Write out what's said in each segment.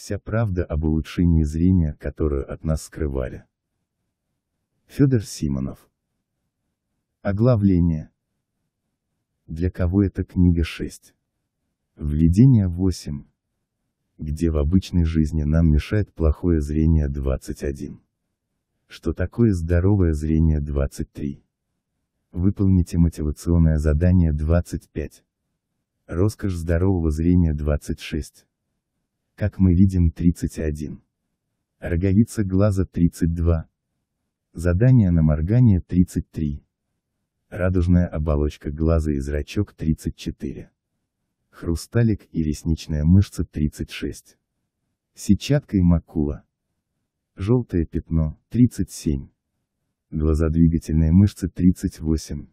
вся правда об улучшении зрения, которую от нас скрывали. Федор Симонов. Оглавление. Для кого эта книга 6? Введение 8. Где в обычной жизни нам мешает плохое зрение 21. Что такое здоровое зрение 23? Выполните мотивационное задание 25. Роскошь здорового зрения 26 как мы видим 31. Роговица глаза 32. Задание на моргание 33. Радужная оболочка глаза и зрачок 34. Хрусталик и ресничная мышца 36. Сетчатка и макула. Желтое пятно 37. Глазодвигательные мышцы 38.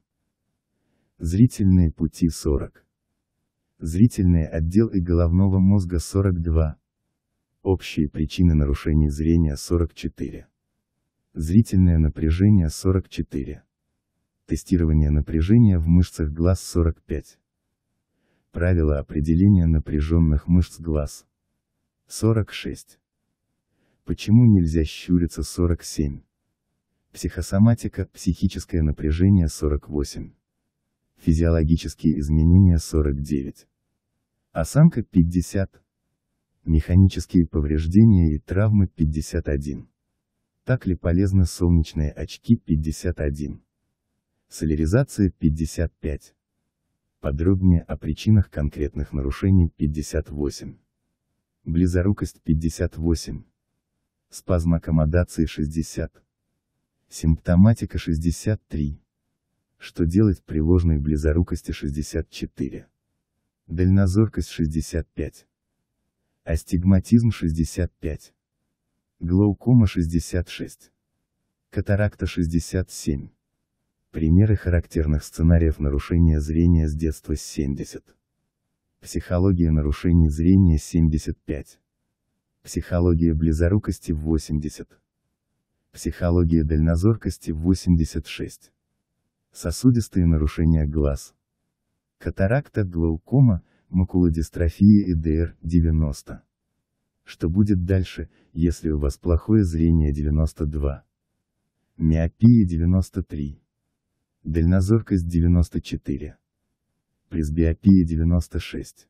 Зрительные пути 40 зрительный отдел и головного мозга 42. Общие причины нарушений зрения 44. Зрительное напряжение 44. Тестирование напряжения в мышцах глаз 45. Правило определения напряженных мышц глаз 46. Почему нельзя щуриться 47? Психосоматика, психическое напряжение 48 физиологические изменения 49. Осанка 50. Механические повреждения и травмы 51. Так ли полезны солнечные очки 51. Соляризация 55. Подробнее о причинах конкретных нарушений 58. Близорукость 58. Спазм аккомодации 60. Симптоматика 63 что делать при ложной близорукости 64, дальнозоркость 65, астигматизм 65, глаукома 66, катаракта 67. Примеры характерных сценариев нарушения зрения с детства 70. Психология нарушений зрения 75. Психология близорукости 80. Психология дальнозоркости 86 сосудистые нарушения глаз. Катаракта, глаукома, макулодистрофия ЭДР-90. Что будет дальше, если у вас плохое зрение 92? Миопия 93. Дальнозоркость 94. Пресбиопия 96.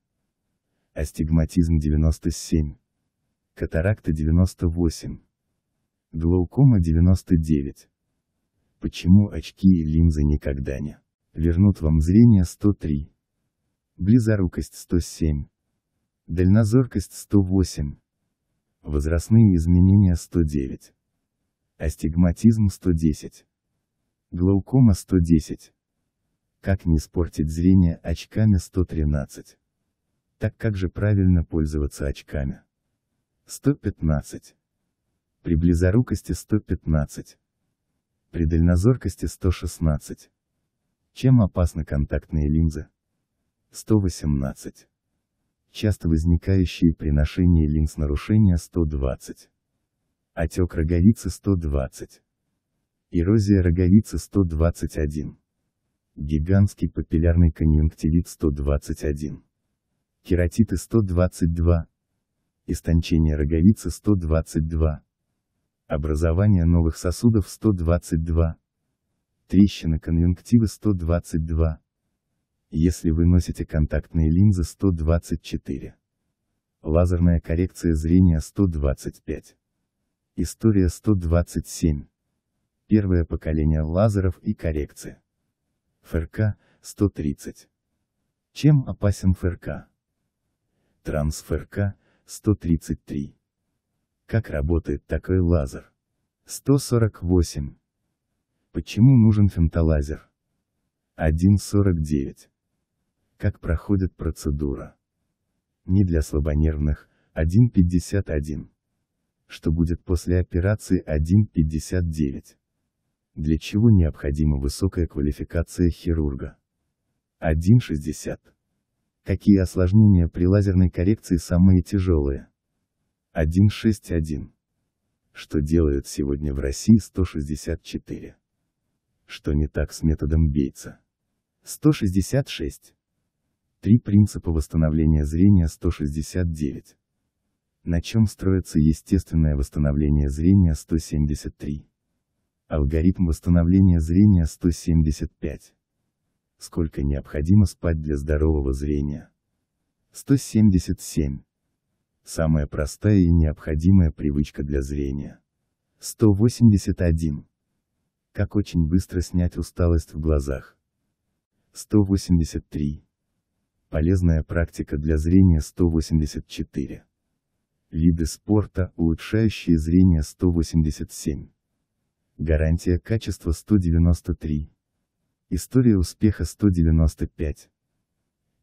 Астигматизм 97. Катаракта 98. Глаукома 99. Почему очки и линзы никогда не вернут вам зрение 103? Близорукость 107. Дальнозоркость 108. Возрастные изменения 109. Астигматизм 110. Глаукома 110. Как не испортить зрение очками 113. Так как же правильно пользоваться очками? 115. При близорукости 115. При дальнозоркости 116. Чем опасны контактные линзы? 118. Часто возникающие при ношении линз нарушения 120. Отек роговицы 120. Эрозия роговицы 121. Гигантский папиллярный конъюнктивит 121. Кератиты 122. Истончение роговицы 122 образование новых сосудов 122, трещина конъюнктивы 122, если вы носите контактные линзы 124, лазерная коррекция зрения 125, история 127, первое поколение лазеров и коррекция, ФРК 130. Чем опасен ФРК? Трансферка 133. Как работает такой лазер? 148. Почему нужен фемтолазер? 1.49. Как проходит процедура? Не для слабонервных, 1.51. Что будет после операции 1.59? Для чего необходима высокая квалификация хирурга? 1.60. Какие осложнения при лазерной коррекции самые тяжелые? 161. Что делают сегодня в России 164? Что не так с методом Бейтса? 166. Три принципа восстановления зрения 169. На чем строится естественное восстановление зрения 173. Алгоритм восстановления зрения 175. Сколько необходимо спать для здорового зрения? 177. Самая простая и необходимая привычка для зрения. 181. Как очень быстро снять усталость в глазах. 183. Полезная практика для зрения 184. Виды спорта, улучшающие зрение 187. Гарантия качества 193. История успеха 195.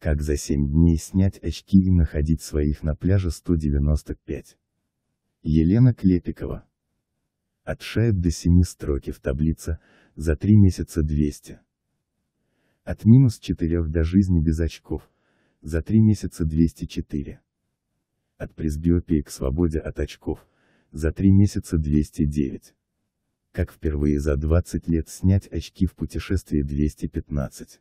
Как за 7 дней снять очки и находить своих на пляже 195. Елена Клепикова. От шаек до 7 строки в таблице, за 3 месяца 200. От минус 4 до жизни без очков, за 3 месяца 204. От пресбиопии к свободе от очков, за 3 месяца 209. Как впервые за 20 лет снять очки в путешествии 215.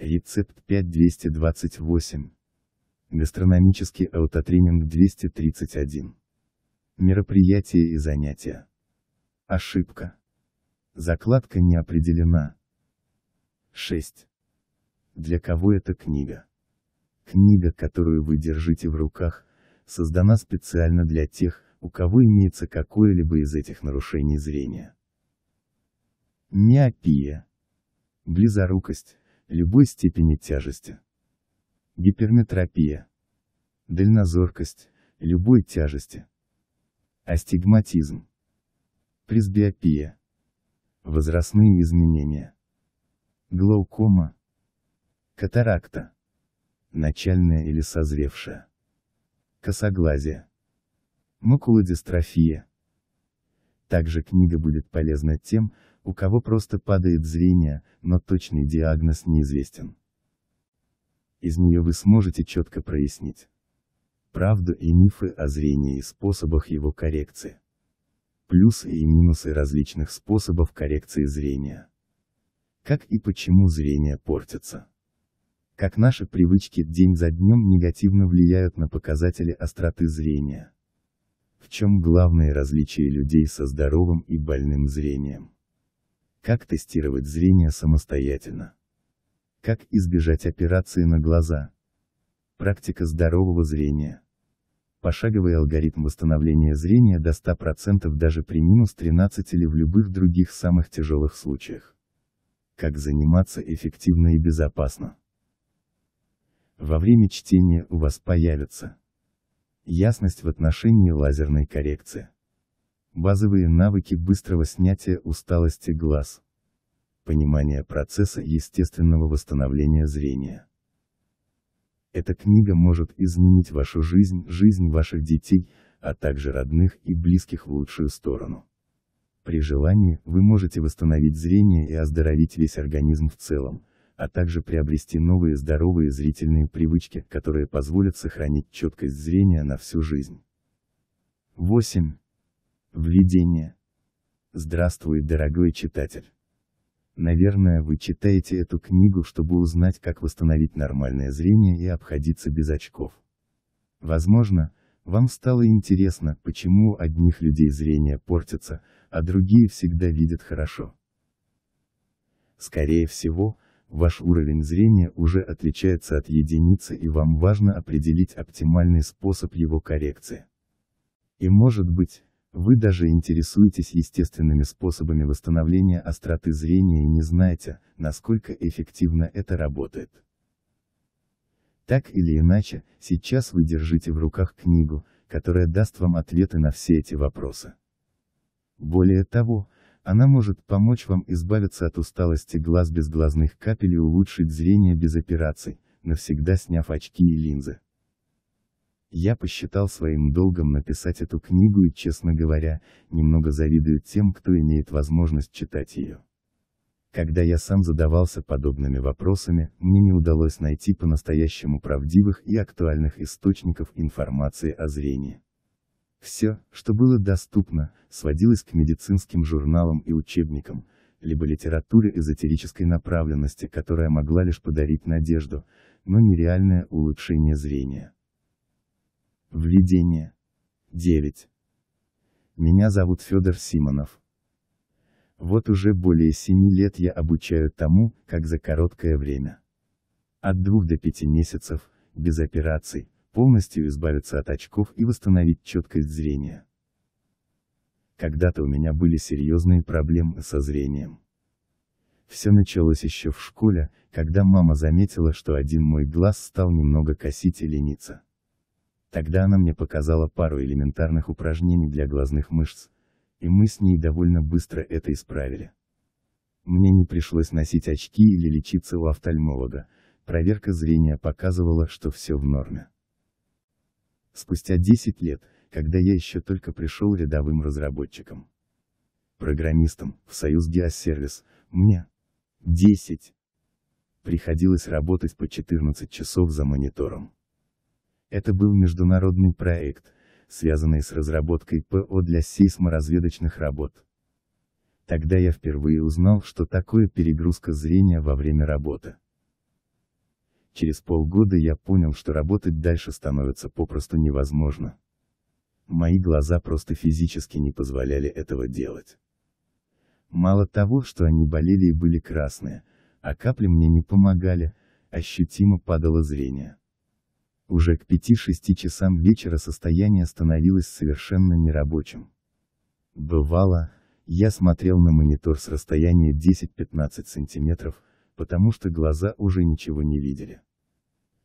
Рецепт 5228. Гастрономический аутотренинг 231. Мероприятия и занятия. Ошибка. Закладка не определена. 6. Для кого эта книга? Книга, которую вы держите в руках, создана специально для тех, у кого имеется какое-либо из этих нарушений зрения. Миопия. Близорукость любой степени тяжести. Гиперметропия. Дальнозоркость, любой тяжести. Астигматизм. Пресбиопия. Возрастные изменения. Глаукома. Катаракта. Начальная или созревшая. Косоглазие. Макулодистрофия. Также книга будет полезна тем, у кого просто падает зрение, но точный диагноз неизвестен. Из нее вы сможете четко прояснить правду и мифы о зрении и способах его коррекции. Плюсы и минусы различных способов коррекции зрения. Как и почему зрение портится. Как наши привычки день за днем негативно влияют на показатели остроты зрения. В чем главное различие людей со здоровым и больным зрением? Как тестировать зрение самостоятельно? Как избежать операции на глаза? Практика здорового зрения. Пошаговый алгоритм восстановления зрения до 100% даже при минус 13 или в любых других самых тяжелых случаях. Как заниматься эффективно и безопасно? Во время чтения у вас появятся Ясность в отношении лазерной коррекции. Базовые навыки быстрого снятия усталости глаз. Понимание процесса естественного восстановления зрения. Эта книга может изменить вашу жизнь, жизнь ваших детей, а также родных и близких в лучшую сторону. При желании, вы можете восстановить зрение и оздоровить весь организм в целом, а также приобрести новые здоровые зрительные привычки, которые позволят сохранить четкость зрения на всю жизнь. 8. Введение. Здравствуй, дорогой читатель. Наверное, вы читаете эту книгу, чтобы узнать, как восстановить нормальное зрение и обходиться без очков. Возможно, вам стало интересно, почему одних людей зрение портится, а другие всегда видят хорошо. Скорее всего, ваш уровень зрения уже отличается от единицы и вам важно определить оптимальный способ его коррекции. И может быть, вы даже интересуетесь естественными способами восстановления остроты зрения и не знаете, насколько эффективно это работает. Так или иначе, сейчас вы держите в руках книгу, которая даст вам ответы на все эти вопросы. Более того, она может помочь вам избавиться от усталости глаз без глазных капель и улучшить зрение без операций, навсегда сняв очки и линзы. Я посчитал своим долгом написать эту книгу и, честно говоря, немного завидую тем, кто имеет возможность читать ее. Когда я сам задавался подобными вопросами, мне не удалось найти по-настоящему правдивых и актуальных источников информации о зрении. Все, что было доступно, сводилось к медицинским журналам и учебникам, либо литературе эзотерической направленности, которая могла лишь подарить надежду, но нереальное улучшение зрения. Введение. 9. Меня зовут Федор Симонов. Вот уже более семи лет я обучаю тому, как за короткое время. От двух до пяти месяцев, без операций, полностью избавиться от очков и восстановить четкость зрения. Когда-то у меня были серьезные проблемы со зрением. Все началось еще в школе, когда мама заметила, что один мой глаз стал немного косить и лениться. Тогда она мне показала пару элементарных упражнений для глазных мышц, и мы с ней довольно быстро это исправили. Мне не пришлось носить очки или лечиться у офтальмолога, проверка зрения показывала, что все в норме. Спустя 10 лет, когда я еще только пришел рядовым разработчиком, программистом, в Союз Геосервис, мне 10. Приходилось работать по 14 часов за монитором. Это был международный проект, связанный с разработкой ПО для сейсморазведочных работ. Тогда я впервые узнал, что такое перегрузка зрения во время работы. Через полгода я понял, что работать дальше становится попросту невозможно. Мои глаза просто физически не позволяли этого делать. Мало того, что они болели и были красные, а капли мне не помогали, ощутимо падало зрение. Уже к 5-6 часам вечера состояние становилось совершенно нерабочим. Бывало, я смотрел на монитор с расстояния 10-15 сантиметров, потому что глаза уже ничего не видели.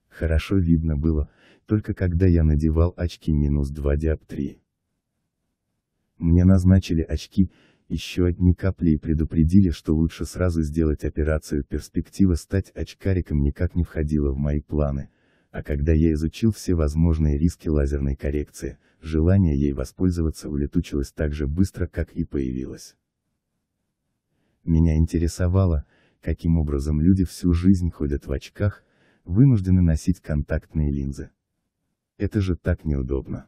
Хорошо видно было, только когда я надевал очки минус 2 диоптрии. Мне назначили очки, еще одни капли и предупредили, что лучше сразу сделать операцию перспектива стать очкариком никак не входила в мои планы, а когда я изучил все возможные риски лазерной коррекции, желание ей воспользоваться улетучилось так же быстро, как и появилось. Меня интересовало, Каким образом люди всю жизнь ходят в очках, вынуждены носить контактные линзы. Это же так неудобно.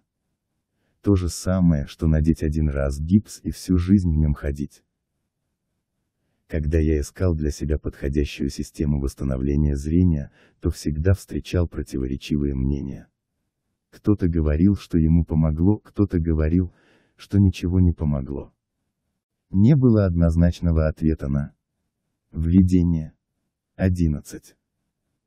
То же самое, что надеть один раз гипс и всю жизнь в нем ходить. Когда я искал для себя подходящую систему восстановления зрения, то всегда встречал противоречивые мнения. Кто-то говорил, что ему помогло, кто-то говорил, что ничего не помогло. Не было однозначного ответа на Введение. 11.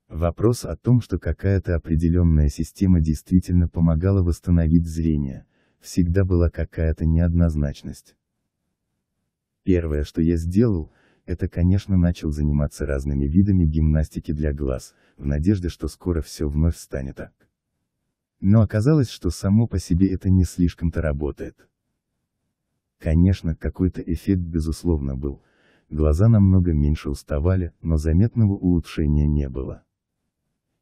Вопрос о том, что какая-то определенная система действительно помогала восстановить зрение, всегда была какая-то неоднозначность. Первое, что я сделал, это конечно начал заниматься разными видами гимнастики для глаз, в надежде, что скоро все вновь станет так. Но оказалось, что само по себе это не слишком-то работает. Конечно, какой-то эффект безусловно был, глаза намного меньше уставали, но заметного улучшения не было.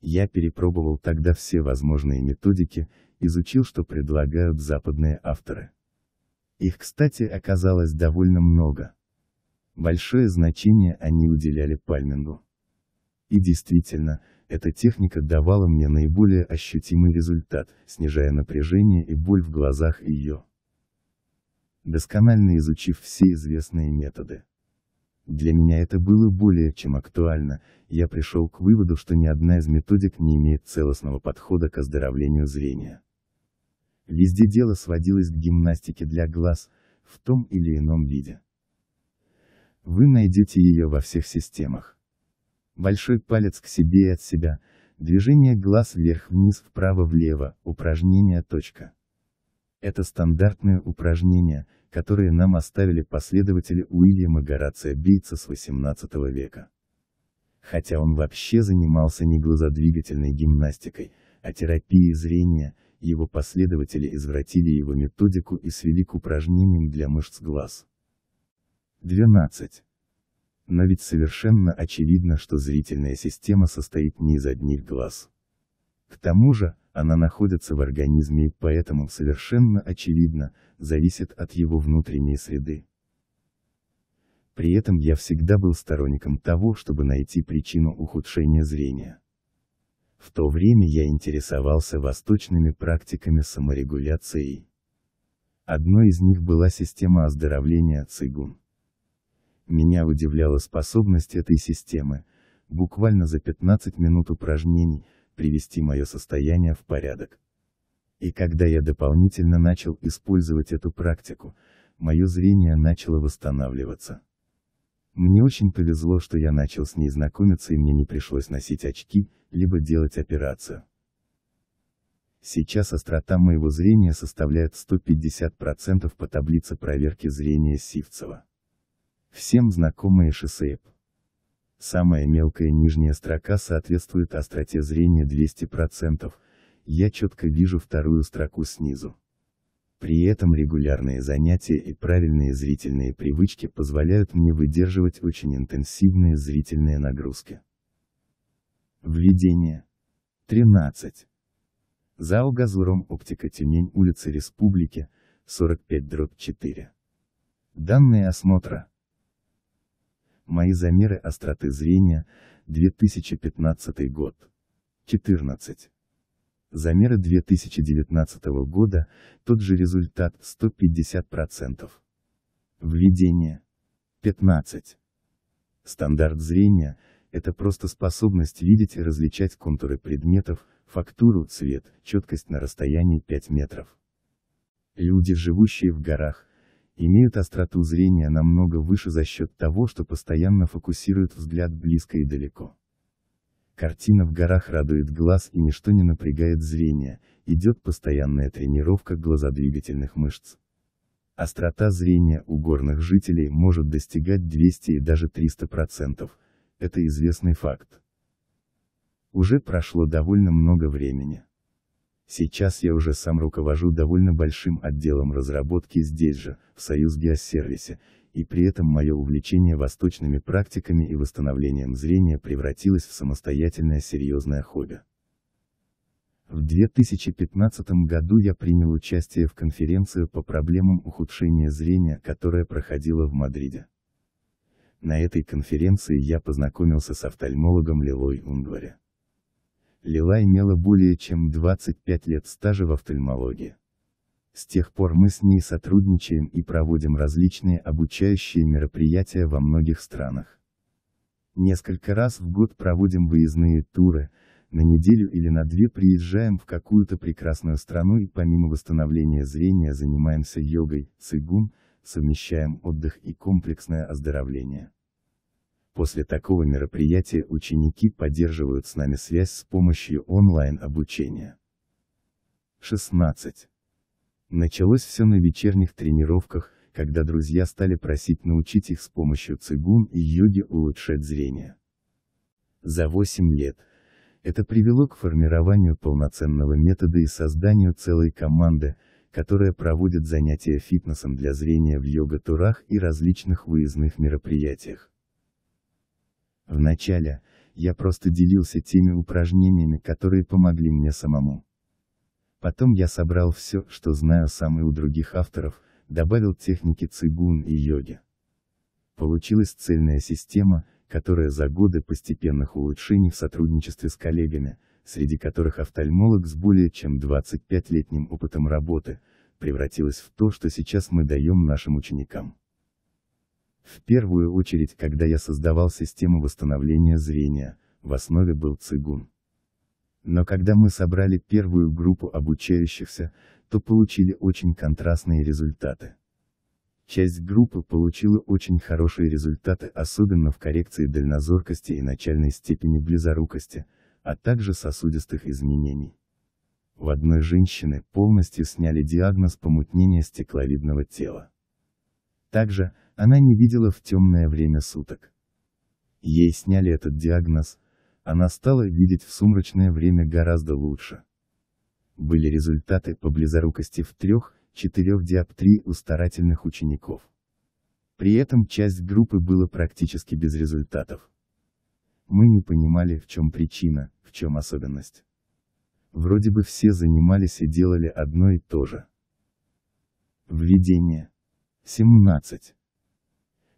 Я перепробовал тогда все возможные методики, изучил, что предлагают западные авторы. Их, кстати, оказалось довольно много. Большое значение они уделяли пальмингу. И действительно, эта техника давала мне наиболее ощутимый результат, снижая напряжение и боль в глазах ее. Досконально изучив все известные методы, для меня это было более чем актуально, я пришел к выводу, что ни одна из методик не имеет целостного подхода к оздоровлению зрения. Везде дело сводилось к гимнастике для глаз, в том или ином виде. Вы найдете ее во всех системах. Большой палец к себе и от себя, движение глаз вверх-вниз, вправо-влево, упражнение. Точка. Это стандартное упражнение, которое нам оставили последователи Уильяма Горация Бейтса с 18 века. Хотя он вообще занимался не глазодвигательной гимнастикой, а терапией зрения, его последователи извратили его методику и свели к упражнениям для мышц глаз. 12. Но ведь совершенно очевидно, что зрительная система состоит не из одних глаз. К тому же, она находится в организме и поэтому совершенно очевидно, зависит от его внутренней среды. При этом я всегда был сторонником того, чтобы найти причину ухудшения зрения. В то время я интересовался восточными практиками саморегуляции. Одной из них была система оздоровления цигун. Меня удивляла способность этой системы, буквально за 15 минут упражнений, привести мое состояние в порядок. И когда я дополнительно начал использовать эту практику, мое зрение начало восстанавливаться. Мне очень повезло, что я начал с ней знакомиться и мне не пришлось носить очки, либо делать операцию. Сейчас острота моего зрения составляет 150% по таблице проверки зрения Сивцева. Всем знакомые шоссейп. Самая мелкая нижняя строка соответствует остроте зрения 200%, я четко вижу вторую строку снизу. При этом регулярные занятия и правильные зрительные привычки позволяют мне выдерживать очень интенсивные зрительные нагрузки. Введение. 13. Зал «Газуром» оптика Тюмень, улица Республики, 45-4. Данные осмотра. Мои замеры остроты зрения, 2015 год. 14. Замеры 2019 года, тот же результат 150%. Введение. 15. Стандарт зрения – это просто способность видеть и различать контуры предметов, фактуру, цвет, четкость на расстоянии 5 метров. Люди, живущие в горах, имеют остроту зрения намного выше за счет того, что постоянно фокусируют взгляд близко и далеко. Картина в горах радует глаз и ничто не напрягает зрение, идет постоянная тренировка глазодвигательных мышц. Острота зрения у горных жителей может достигать 200 и даже 300%, это известный факт. Уже прошло довольно много времени. Сейчас я уже сам руковожу довольно большим отделом разработки здесь же, в Союз Геосервисе, и при этом мое увлечение восточными практиками и восстановлением зрения превратилось в самостоятельное серьезное хобби. В 2015 году я принял участие в конференции по проблемам ухудшения зрения, которая проходила в Мадриде. На этой конференции я познакомился с офтальмологом Лилой Унгваре. Лила имела более чем 25 лет стажа в офтальмологии. С тех пор мы с ней сотрудничаем и проводим различные обучающие мероприятия во многих странах. Несколько раз в год проводим выездные туры, на неделю или на две приезжаем в какую-то прекрасную страну и помимо восстановления зрения занимаемся йогой, цигун, совмещаем отдых и комплексное оздоровление. После такого мероприятия ученики поддерживают с нами связь с помощью онлайн-обучения. 16. Началось все на вечерних тренировках, когда друзья стали просить научить их с помощью цигун и йоги улучшать зрение. За 8 лет. Это привело к формированию полноценного метода и созданию целой команды, которая проводит занятия фитнесом для зрения в йога-турах и различных выездных мероприятиях. Вначале, я просто делился теми упражнениями, которые помогли мне самому. Потом я собрал все, что знаю сам и у других авторов, добавил техники цигун и йоги. Получилась цельная система, которая за годы постепенных улучшений в сотрудничестве с коллегами, среди которых офтальмолог с более чем 25-летним опытом работы, превратилась в то, что сейчас мы даем нашим ученикам. В первую очередь, когда я создавал систему восстановления зрения, в основе был цигун. Но когда мы собрали первую группу обучающихся, то получили очень контрастные результаты. Часть группы получила очень хорошие результаты, особенно в коррекции дальнозоркости и начальной степени близорукости, а также сосудистых изменений. В одной женщины полностью сняли диагноз помутнения стекловидного тела. Также, она не видела в темное время суток. Ей сняли этот диагноз, она стала видеть в сумрачное время гораздо лучше. Были результаты по близорукости в трех-четырех диоптрии у старательных учеников. При этом часть группы была практически без результатов. Мы не понимали, в чем причина, в чем особенность. Вроде бы все занимались и делали одно и то же. Введение. 17.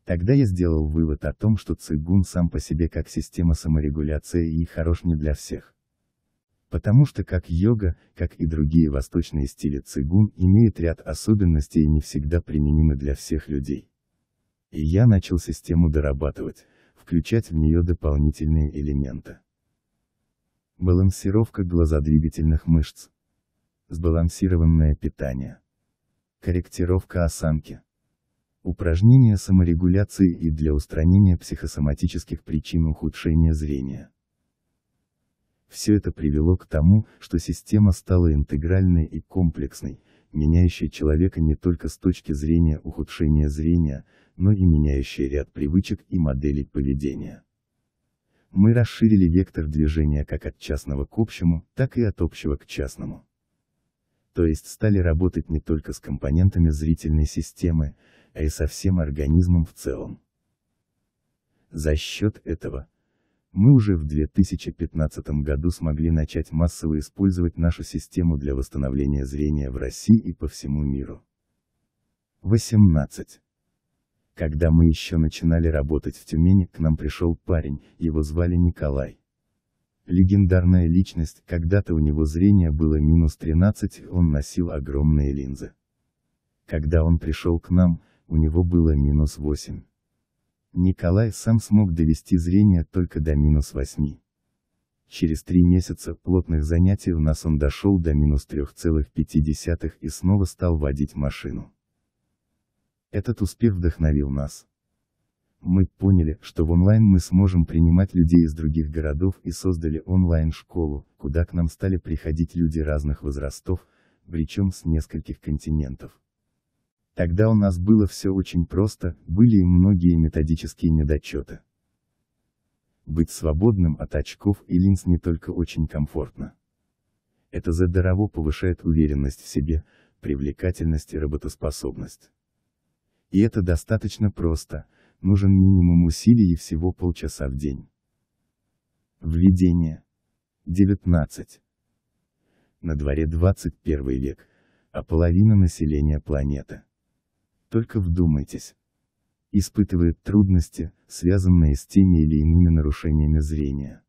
Тогда я сделал вывод о том, что цигун сам по себе как система саморегуляции и хорош не для всех. Потому что как йога, как и другие восточные стили цигун имеет ряд особенностей и не всегда применимы для всех людей. И я начал систему дорабатывать, включать в нее дополнительные элементы. Балансировка глазодвигательных мышц. Сбалансированное питание. Корректировка осанки упражнения саморегуляции и для устранения психосоматических причин ухудшения зрения. Все это привело к тому, что система стала интегральной и комплексной, меняющей человека не только с точки зрения ухудшения зрения, но и меняющая ряд привычек и моделей поведения. Мы расширили вектор движения как от частного к общему, так и от общего к частному. То есть стали работать не только с компонентами зрительной системы, а и со всем организмом в целом. За счет этого, мы уже в 2015 году смогли начать массово использовать нашу систему для восстановления зрения в России и по всему миру. 18. Когда мы еще начинали работать в Тюмени, к нам пришел парень, его звали Николай. Легендарная личность, когда-то у него зрение было минус 13, он носил огромные линзы. Когда он пришел к нам, у него было минус 8. Николай сам смог довести зрение только до минус 8. Через три месяца плотных занятий у нас он дошел до минус 3,5 и снова стал водить машину. Этот успех вдохновил нас. Мы поняли, что в онлайн мы сможем принимать людей из других городов и создали онлайн-школу, куда к нам стали приходить люди разных возрастов, причем с нескольких континентов. Тогда у нас было все очень просто, были и многие методические недочеты. Быть свободным от очков и линз не только очень комфортно. Это здорово повышает уверенность в себе, привлекательность и работоспособность. И это достаточно просто, нужен минимум усилий и всего полчаса в день. Введение. 19. На дворе 21 век, а половина населения планеты – только вдумайтесь. Испытывает трудности, связанные с теми или иными нарушениями зрения.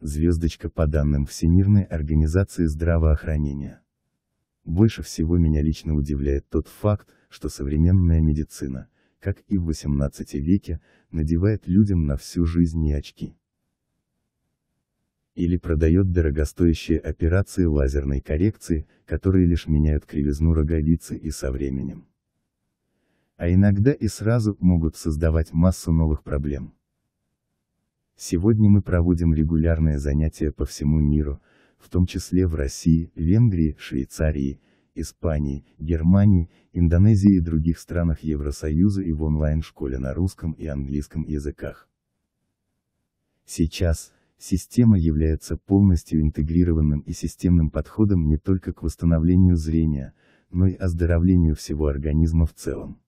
Звездочка по данным Всемирной организации здравоохранения. Больше всего меня лично удивляет тот факт, что современная медицина, как и в 18 веке, надевает людям на всю жизнь не очки. Или продает дорогостоящие операции лазерной коррекции, которые лишь меняют кривизну роговицы и со временем а иногда и сразу, могут создавать массу новых проблем. Сегодня мы проводим регулярные занятия по всему миру, в том числе в России, Венгрии, Швейцарии, Испании, Германии, Индонезии и других странах Евросоюза и в онлайн-школе на русском и английском языках. Сейчас, система является полностью интегрированным и системным подходом не только к восстановлению зрения, но и оздоровлению всего организма в целом.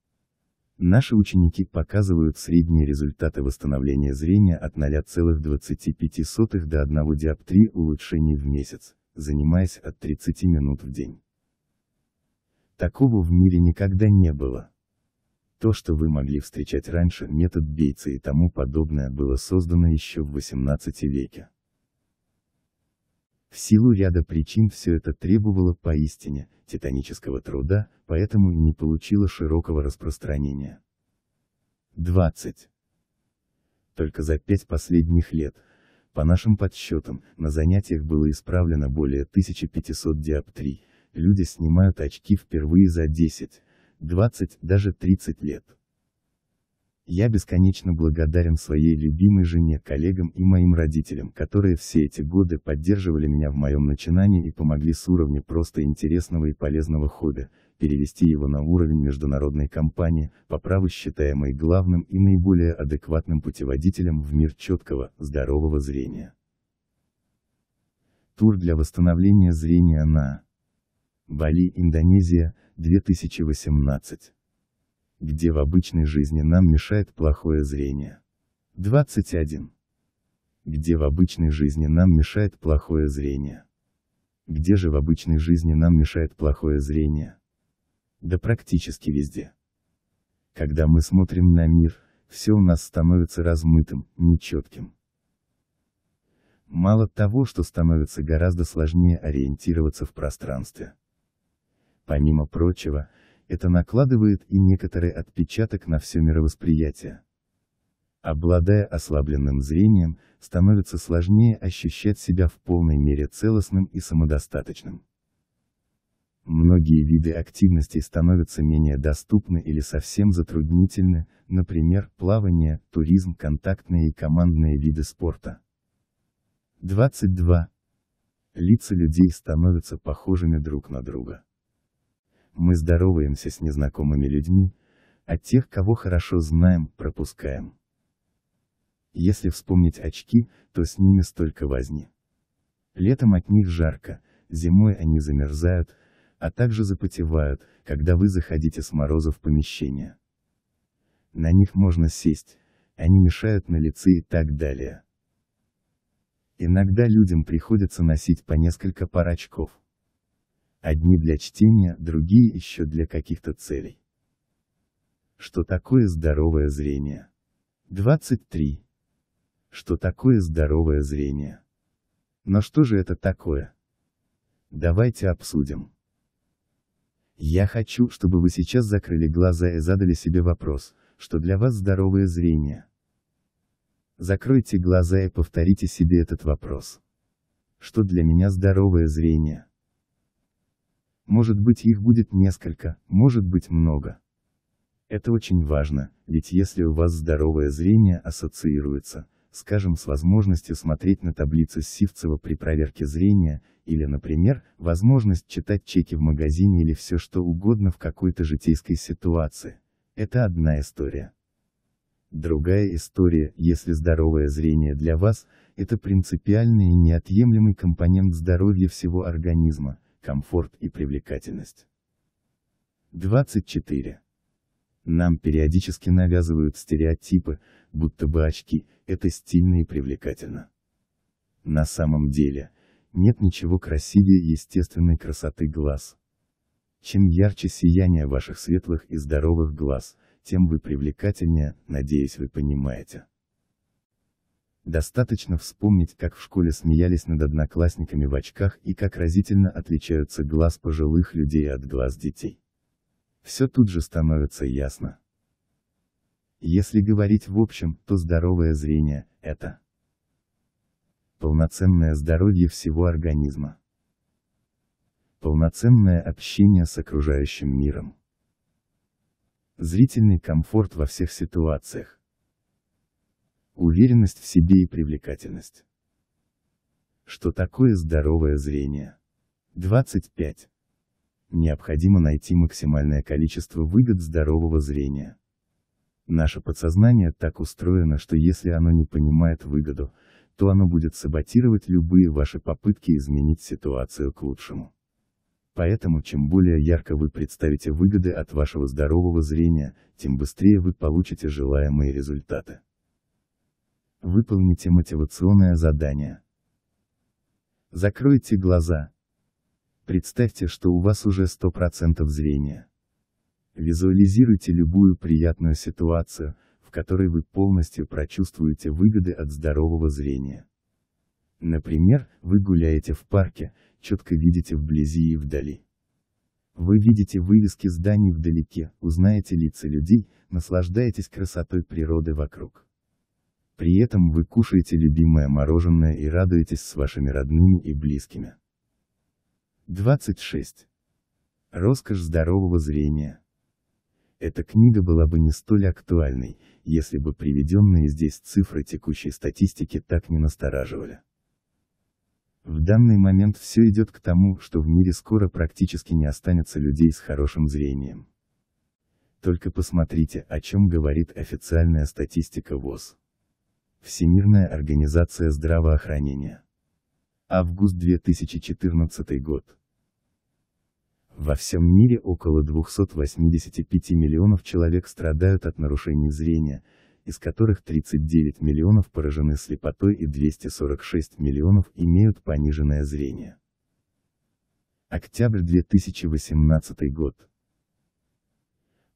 Наши ученики показывают средние результаты восстановления зрения от 0,25 до 1 диоптрии улучшений в месяц, занимаясь от 30 минут в день. Такого в мире никогда не было. То, что вы могли встречать раньше, метод Бейтса и тому подобное было создано еще в 18 веке. В силу ряда причин все это требовало поистине титанического труда, поэтому не получило широкого распространения. 20. Только за пять последних лет, по нашим подсчетам, на занятиях было исправлено более 1500 диоптрий, люди снимают очки впервые за 10, 20, даже 30 лет. Я бесконечно благодарен своей любимой жене, коллегам и моим родителям, которые все эти годы поддерживали меня в моем начинании и помогли с уровня просто интересного и полезного хобби, перевести его на уровень международной компании, по праву считаемой главным и наиболее адекватным путеводителем в мир четкого, здорового зрения. Тур для восстановления зрения на Бали, Индонезия, 2018 где в обычной жизни нам мешает плохое зрение. 21. Где в обычной жизни нам мешает плохое зрение. Где же в обычной жизни нам мешает плохое зрение? Да практически везде. Когда мы смотрим на мир, все у нас становится размытым, нечетким. Мало того, что становится гораздо сложнее ориентироваться в пространстве. Помимо прочего, это накладывает и некоторый отпечаток на все мировосприятие. Обладая ослабленным зрением, становится сложнее ощущать себя в полной мере целостным и самодостаточным. Многие виды активностей становятся менее доступны или совсем затруднительны, например, плавание, туризм, контактные и командные виды спорта. 22. Лица людей становятся похожими друг на друга. Мы здороваемся с незнакомыми людьми, а тех, кого хорошо знаем, пропускаем. Если вспомнить очки, то с ними столько возни. Летом от них жарко, зимой они замерзают, а также запотевают, когда вы заходите с мороза в помещение. На них можно сесть, они мешают на лице и так далее. Иногда людям приходится носить по несколько пар очков одни для чтения, другие еще для каких-то целей. Что такое здоровое зрение? 23. Что такое здоровое зрение? Но что же это такое? Давайте обсудим. Я хочу, чтобы вы сейчас закрыли глаза и задали себе вопрос, что для вас здоровое зрение. Закройте глаза и повторите себе этот вопрос. Что для меня здоровое зрение? Может быть их будет несколько, может быть много. Это очень важно, ведь если у вас здоровое зрение ассоциируется, скажем, с возможностью смотреть на таблицу Сивцева при проверке зрения, или, например, возможность читать чеки в магазине или все что угодно в какой-то житейской ситуации. Это одна история. Другая история, если здоровое зрение для вас, это принципиальный и неотъемлемый компонент здоровья всего организма, комфорт и привлекательность. 24. Нам периодически навязывают стереотипы, будто бы очки – это стильно и привлекательно. На самом деле, нет ничего красивее естественной красоты глаз. Чем ярче сияние ваших светлых и здоровых глаз, тем вы привлекательнее, надеюсь вы понимаете. Достаточно вспомнить, как в школе смеялись над одноклассниками в очках и как разительно отличаются глаз пожилых людей от глаз детей. Все тут же становится ясно. Если говорить в общем, то здоровое зрение – это полноценное здоровье всего организма, полноценное общение с окружающим миром, зрительный комфорт во всех ситуациях, уверенность в себе и привлекательность. Что такое здоровое зрение? 25. Необходимо найти максимальное количество выгод здорового зрения. Наше подсознание так устроено, что если оно не понимает выгоду, то оно будет саботировать любые ваши попытки изменить ситуацию к лучшему. Поэтому чем более ярко вы представите выгоды от вашего здорового зрения, тем быстрее вы получите желаемые результаты. Выполните мотивационное задание. Закройте глаза. Представьте, что у вас уже 100% зрения. Визуализируйте любую приятную ситуацию, в которой вы полностью прочувствуете выгоды от здорового зрения. Например, вы гуляете в парке, четко видите вблизи и вдали. Вы видите вывески зданий вдалеке, узнаете лица людей, наслаждаетесь красотой природы вокруг. При этом вы кушаете любимое мороженое и радуетесь с вашими родными и близкими. 26. Роскошь здорового зрения. Эта книга была бы не столь актуальной, если бы приведенные здесь цифры текущей статистики так не настораживали. В данный момент все идет к тому, что в мире скоро практически не останется людей с хорошим зрением. Только посмотрите, о чем говорит официальная статистика ВОЗ. Всемирная организация здравоохранения. Август 2014 год. Во всем мире около 285 миллионов человек страдают от нарушений зрения, из которых 39 миллионов поражены слепотой и 246 миллионов имеют пониженное зрение. Октябрь 2018 год.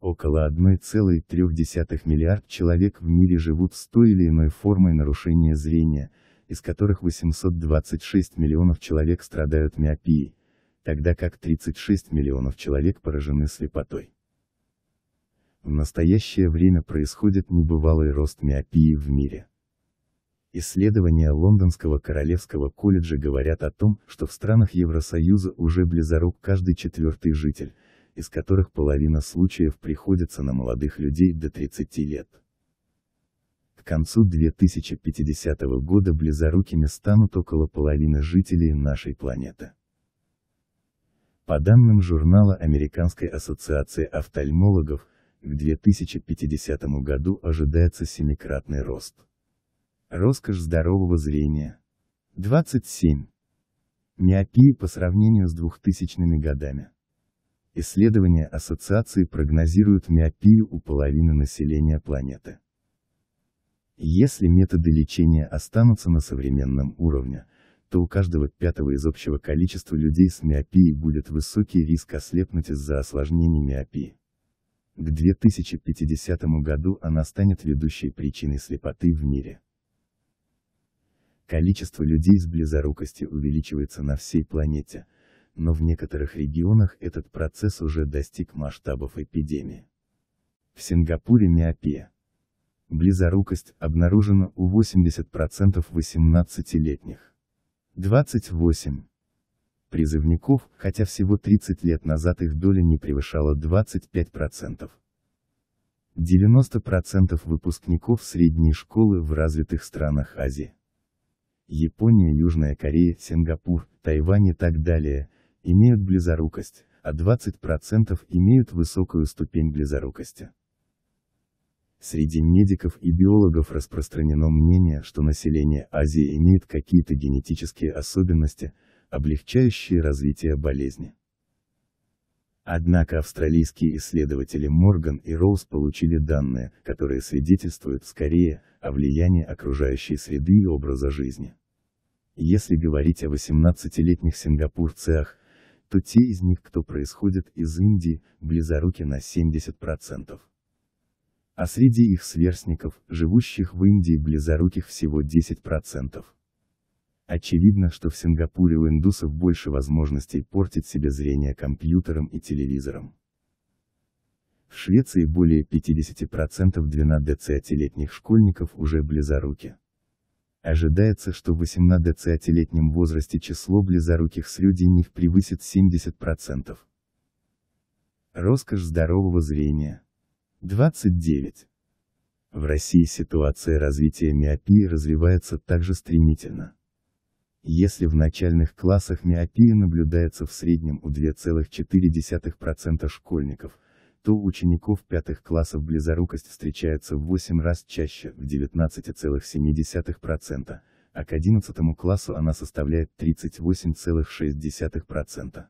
Около 1,3 миллиард человек в мире живут с той или иной формой нарушения зрения, из которых 826 миллионов человек страдают миопией, тогда как 36 миллионов человек поражены слепотой. В настоящее время происходит небывалый рост миопии в мире. Исследования Лондонского Королевского колледжа говорят о том, что в странах Евросоюза уже близорук каждый четвертый житель, из которых половина случаев приходится на молодых людей до 30 лет. К концу 2050 года близорукими станут около половины жителей нашей планеты. По данным журнала Американской ассоциации офтальмологов, к 2050 году ожидается семикратный рост. Роскошь здорового зрения. 27. Миопия по сравнению с 2000 годами. Исследования ассоциации прогнозируют миопию у половины населения планеты. Если методы лечения останутся на современном уровне, то у каждого пятого из общего количества людей с миопией будет высокий риск ослепнуть из-за осложнений миопии. К 2050 году она станет ведущей причиной слепоты в мире. Количество людей с близорукостью увеличивается на всей планете – но в некоторых регионах этот процесс уже достиг масштабов эпидемии. В Сингапуре миопия. Близорукость обнаружена у 80% 18-летних. 28. Призывников, хотя всего 30 лет назад их доля не превышала 25%. 90% выпускников средней школы в развитых странах Азии. Япония, Южная Корея, Сингапур, Тайвань и так далее – имеют близорукость, а 20% имеют высокую ступень близорукости. Среди медиков и биологов распространено мнение, что население Азии имеет какие-то генетические особенности, облегчающие развитие болезни. Однако австралийские исследователи Морган и Роуз получили данные, которые свидетельствуют скорее о влиянии окружающей среды и образа жизни. Если говорить о 18-летних сингапурцах, то те из них, кто происходит из Индии, близоруки на 70%. А среди их сверстников, живущих в Индии близоруких всего 10%. Очевидно, что в Сингапуре у индусов больше возможностей портить себе зрение компьютером и телевизором. В Швеции более 50% 12-летних школьников уже близоруки. Ожидается, что в 18-летнем возрасте число близоруких с них превысит 70%. Роскошь здорового зрения. 29. В России ситуация развития миопии развивается также стремительно. Если в начальных классах миопия наблюдается в среднем у 2,4% школьников – то у учеников пятых классов близорукость встречается в 8 раз чаще, в 19,7%, а к 11 классу она составляет 38,6%.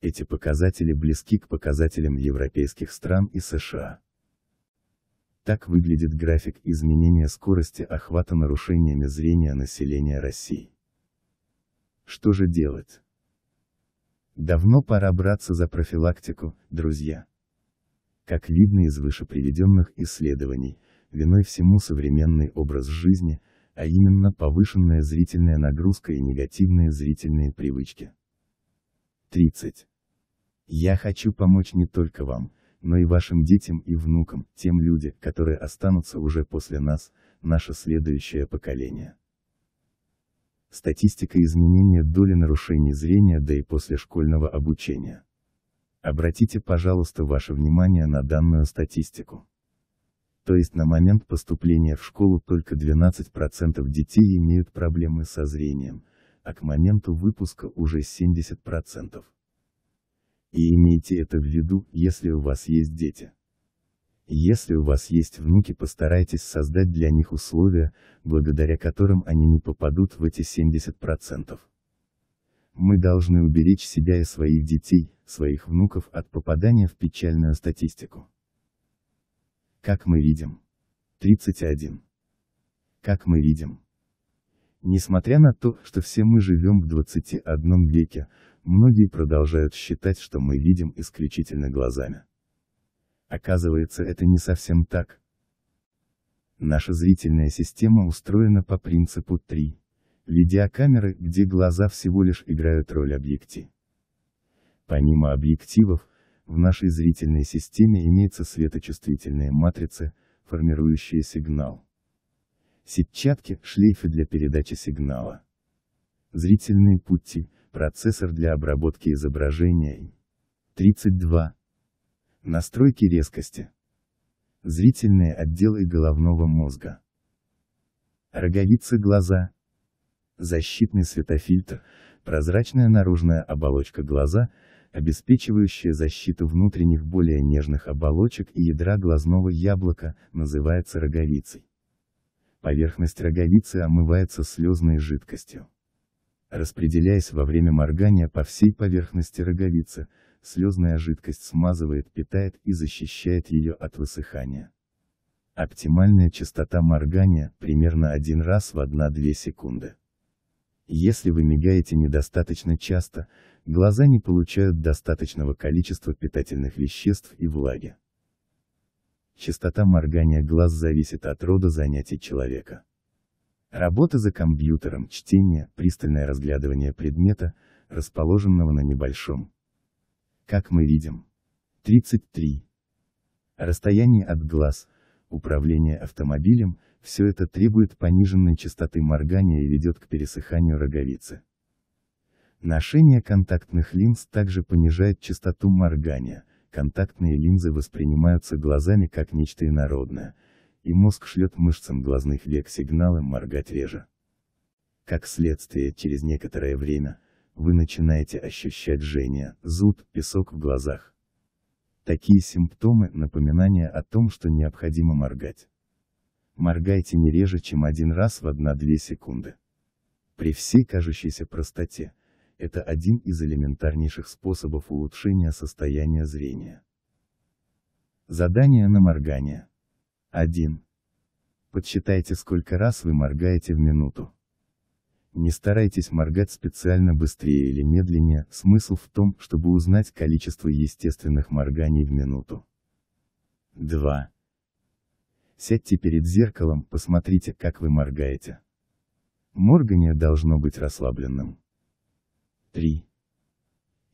Эти показатели близки к показателям европейских стран и США. Так выглядит график изменения скорости охвата нарушениями зрения населения России. Что же делать? Давно пора браться за профилактику, друзья. Как видно из вышеприведенных исследований, виной всему современный образ жизни, а именно повышенная зрительная нагрузка и негативные зрительные привычки. 30. Я хочу помочь не только вам, но и вашим детям и внукам, тем люди, которые останутся уже после нас, наше следующее поколение. Статистика изменения доли нарушений зрения до и после школьного обучения. Обратите, пожалуйста, ваше внимание на данную статистику. То есть на момент поступления в школу только 12% детей имеют проблемы со зрением, а к моменту выпуска уже 70%. И имейте это в виду, если у вас есть дети. Если у вас есть внуки, постарайтесь создать для них условия, благодаря которым они не попадут в эти 70% мы должны уберечь себя и своих детей, своих внуков от попадания в печальную статистику. Как мы видим. 31. Как мы видим. Несмотря на то, что все мы живем в 21 веке, многие продолжают считать, что мы видим исключительно глазами. Оказывается, это не совсем так. Наша зрительная система устроена по принципу 3 видеокамеры, где глаза всего лишь играют роль объектива. Помимо объективов, в нашей зрительной системе имеется светочувствительная матрица, формирующая сигнал. Сетчатки – шлейфы для передачи сигнала. Зрительные пути – процессор для обработки изображения. 32. Настройки резкости. Зрительные отделы головного мозга. Роговицы глаза, защитный светофильтр, прозрачная наружная оболочка глаза, обеспечивающая защиту внутренних более нежных оболочек и ядра глазного яблока, называется роговицей. Поверхность роговицы омывается слезной жидкостью. Распределяясь во время моргания по всей поверхности роговицы, слезная жидкость смазывает, питает и защищает ее от высыхания. Оптимальная частота моргания – примерно один раз в 1-2 секунды. Если вы мигаете недостаточно часто, глаза не получают достаточного количества питательных веществ и влаги. Частота моргания глаз зависит от рода занятий человека. Работа за компьютером, чтение, пристальное разглядывание предмета, расположенного на небольшом. Как мы видим. 33. Расстояние от глаз, управление автомобилем – все это требует пониженной частоты моргания и ведет к пересыханию роговицы. Ношение контактных линз также понижает частоту моргания, контактные линзы воспринимаются глазами как нечто инородное, и мозг шлет мышцам глазных век сигналы моргать реже. Как следствие, через некоторое время, вы начинаете ощущать жжение, зуд, песок в глазах. Такие симптомы – напоминание о том, что необходимо моргать моргайте не реже, чем один раз в 1-2 секунды. При всей кажущейся простоте, это один из элементарнейших способов улучшения состояния зрения. Задание на моргание. 1. Подсчитайте, сколько раз вы моргаете в минуту. Не старайтесь моргать специально быстрее или медленнее, смысл в том, чтобы узнать количество естественных морганий в минуту. 2. Сядьте перед зеркалом, посмотрите, как вы моргаете. Моргание должно быть расслабленным. 3.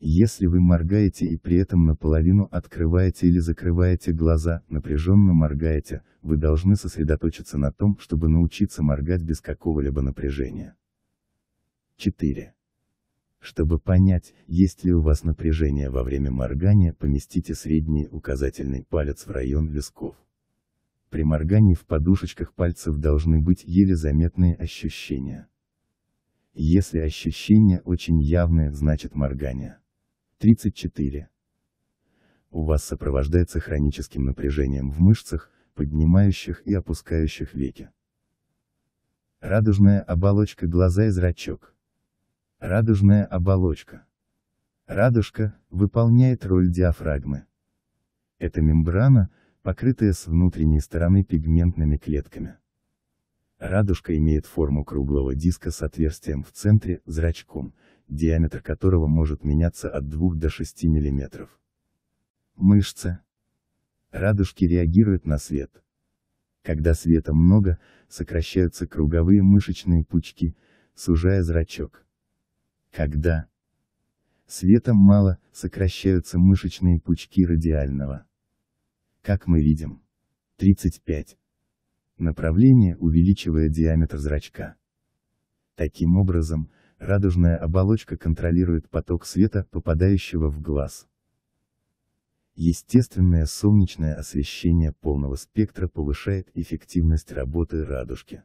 Если вы моргаете и при этом наполовину открываете или закрываете глаза, напряженно моргаете, вы должны сосредоточиться на том, чтобы научиться моргать без какого-либо напряжения. 4. Чтобы понять, есть ли у вас напряжение во время моргания, поместите средний указательный палец в район висков. При моргании в подушечках пальцев должны быть еле заметные ощущения. Если ощущение очень явное, значит моргание. 34. У вас сопровождается хроническим напряжением в мышцах, поднимающих и опускающих веки. Радужная оболочка глаза и зрачок. Радужная оболочка. Радужка выполняет роль диафрагмы. Эта мембрана, покрытая с внутренней стороны пигментными клетками. Радужка имеет форму круглого диска с отверстием в центре, зрачком, диаметр которого может меняться от 2 до 6 мм. Мышцы. Радужки реагируют на свет. Когда света много, сокращаются круговые мышечные пучки, сужая зрачок. Когда света мало, сокращаются мышечные пучки радиального как мы видим. 35. Направление увеличивая диаметр зрачка. Таким образом, радужная оболочка контролирует поток света, попадающего в глаз. Естественное солнечное освещение полного спектра повышает эффективность работы радужки.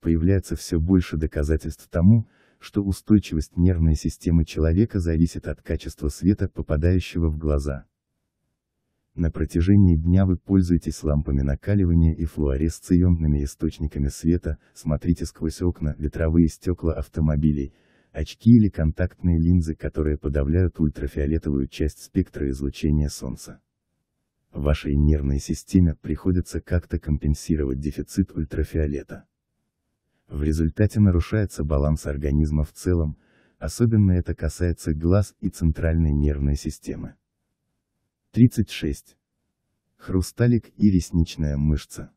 Появляется все больше доказательств тому, что устойчивость нервной системы человека зависит от качества света, попадающего в глаза. На протяжении дня вы пользуетесь лампами накаливания и флуоресционными источниками света, смотрите сквозь окна, ветровые стекла автомобилей, очки или контактные линзы, которые подавляют ультрафиолетовую часть спектра излучения Солнца. Вашей нервной системе приходится как-то компенсировать дефицит ультрафиолета. В результате нарушается баланс организма в целом, особенно это касается глаз и центральной нервной системы. 36. Хрусталик и ресничная мышца.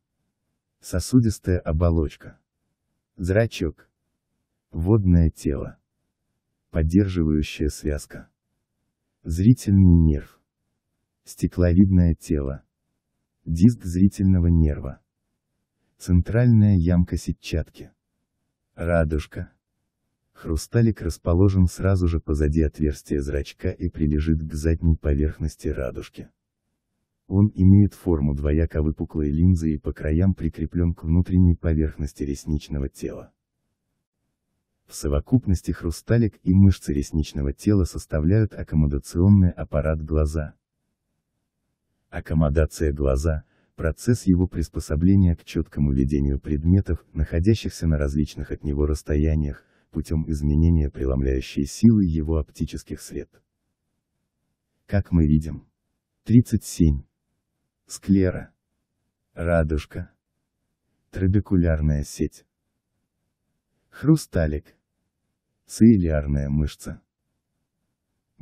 Сосудистая оболочка. Зрачок. Водное тело. Поддерживающая связка. Зрительный нерв. Стекловидное тело. Диск зрительного нерва. Центральная ямка сетчатки. Радужка. Хрусталик расположен сразу же позади отверстия зрачка и прилежит к задней поверхности радужки. Он имеет форму двояко выпуклой линзы и по краям прикреплен к внутренней поверхности ресничного тела. В совокупности хрусталик и мышцы ресничного тела составляют аккомодационный аппарат глаза. Аккомодация глаза – процесс его приспособления к четкому видению предметов, находящихся на различных от него расстояниях, путем изменения преломляющей силы его оптических сред. Как мы видим. 37. Склера. Радужка. Трабекулярная сеть. Хрусталик. цилиарная мышца.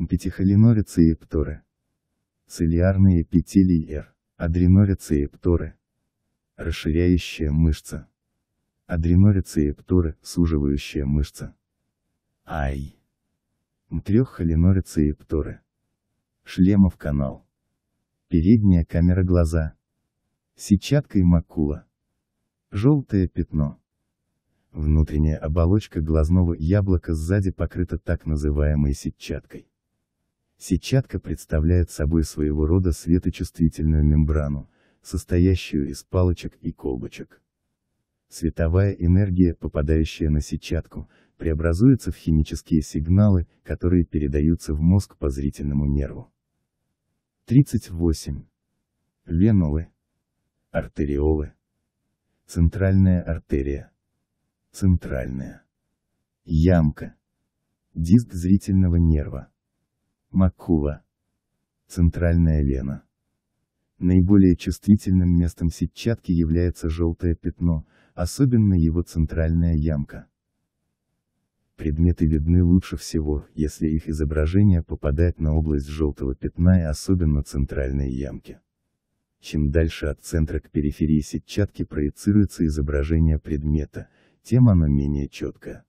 Пятихолинорицы цилиарные эпителий Р. Адренорицепторы. Расширяющая мышца адренорецепторы, суживающая мышца. Ай. треххолинорецепторы, Шлемов канал. Передняя камера глаза. Сетчатка и макула. Желтое пятно. Внутренняя оболочка глазного яблока сзади покрыта так называемой сетчаткой. Сетчатка представляет собой своего рода светочувствительную мембрану, состоящую из палочек и колбочек. Световая энергия, попадающая на сетчатку, преобразуется в химические сигналы, которые передаются в мозг по зрительному нерву. 38. Венулы. Артериолы. Центральная артерия. Центральная. Ямка. Диск зрительного нерва. Макула. Центральная вена. Наиболее чувствительным местом сетчатки является желтое пятно, особенно его центральная ямка. Предметы видны лучше всего, если их изображение попадает на область желтого пятна и особенно центральной ямки. Чем дальше от центра к периферии сетчатки проецируется изображение предмета, тем оно менее четкое.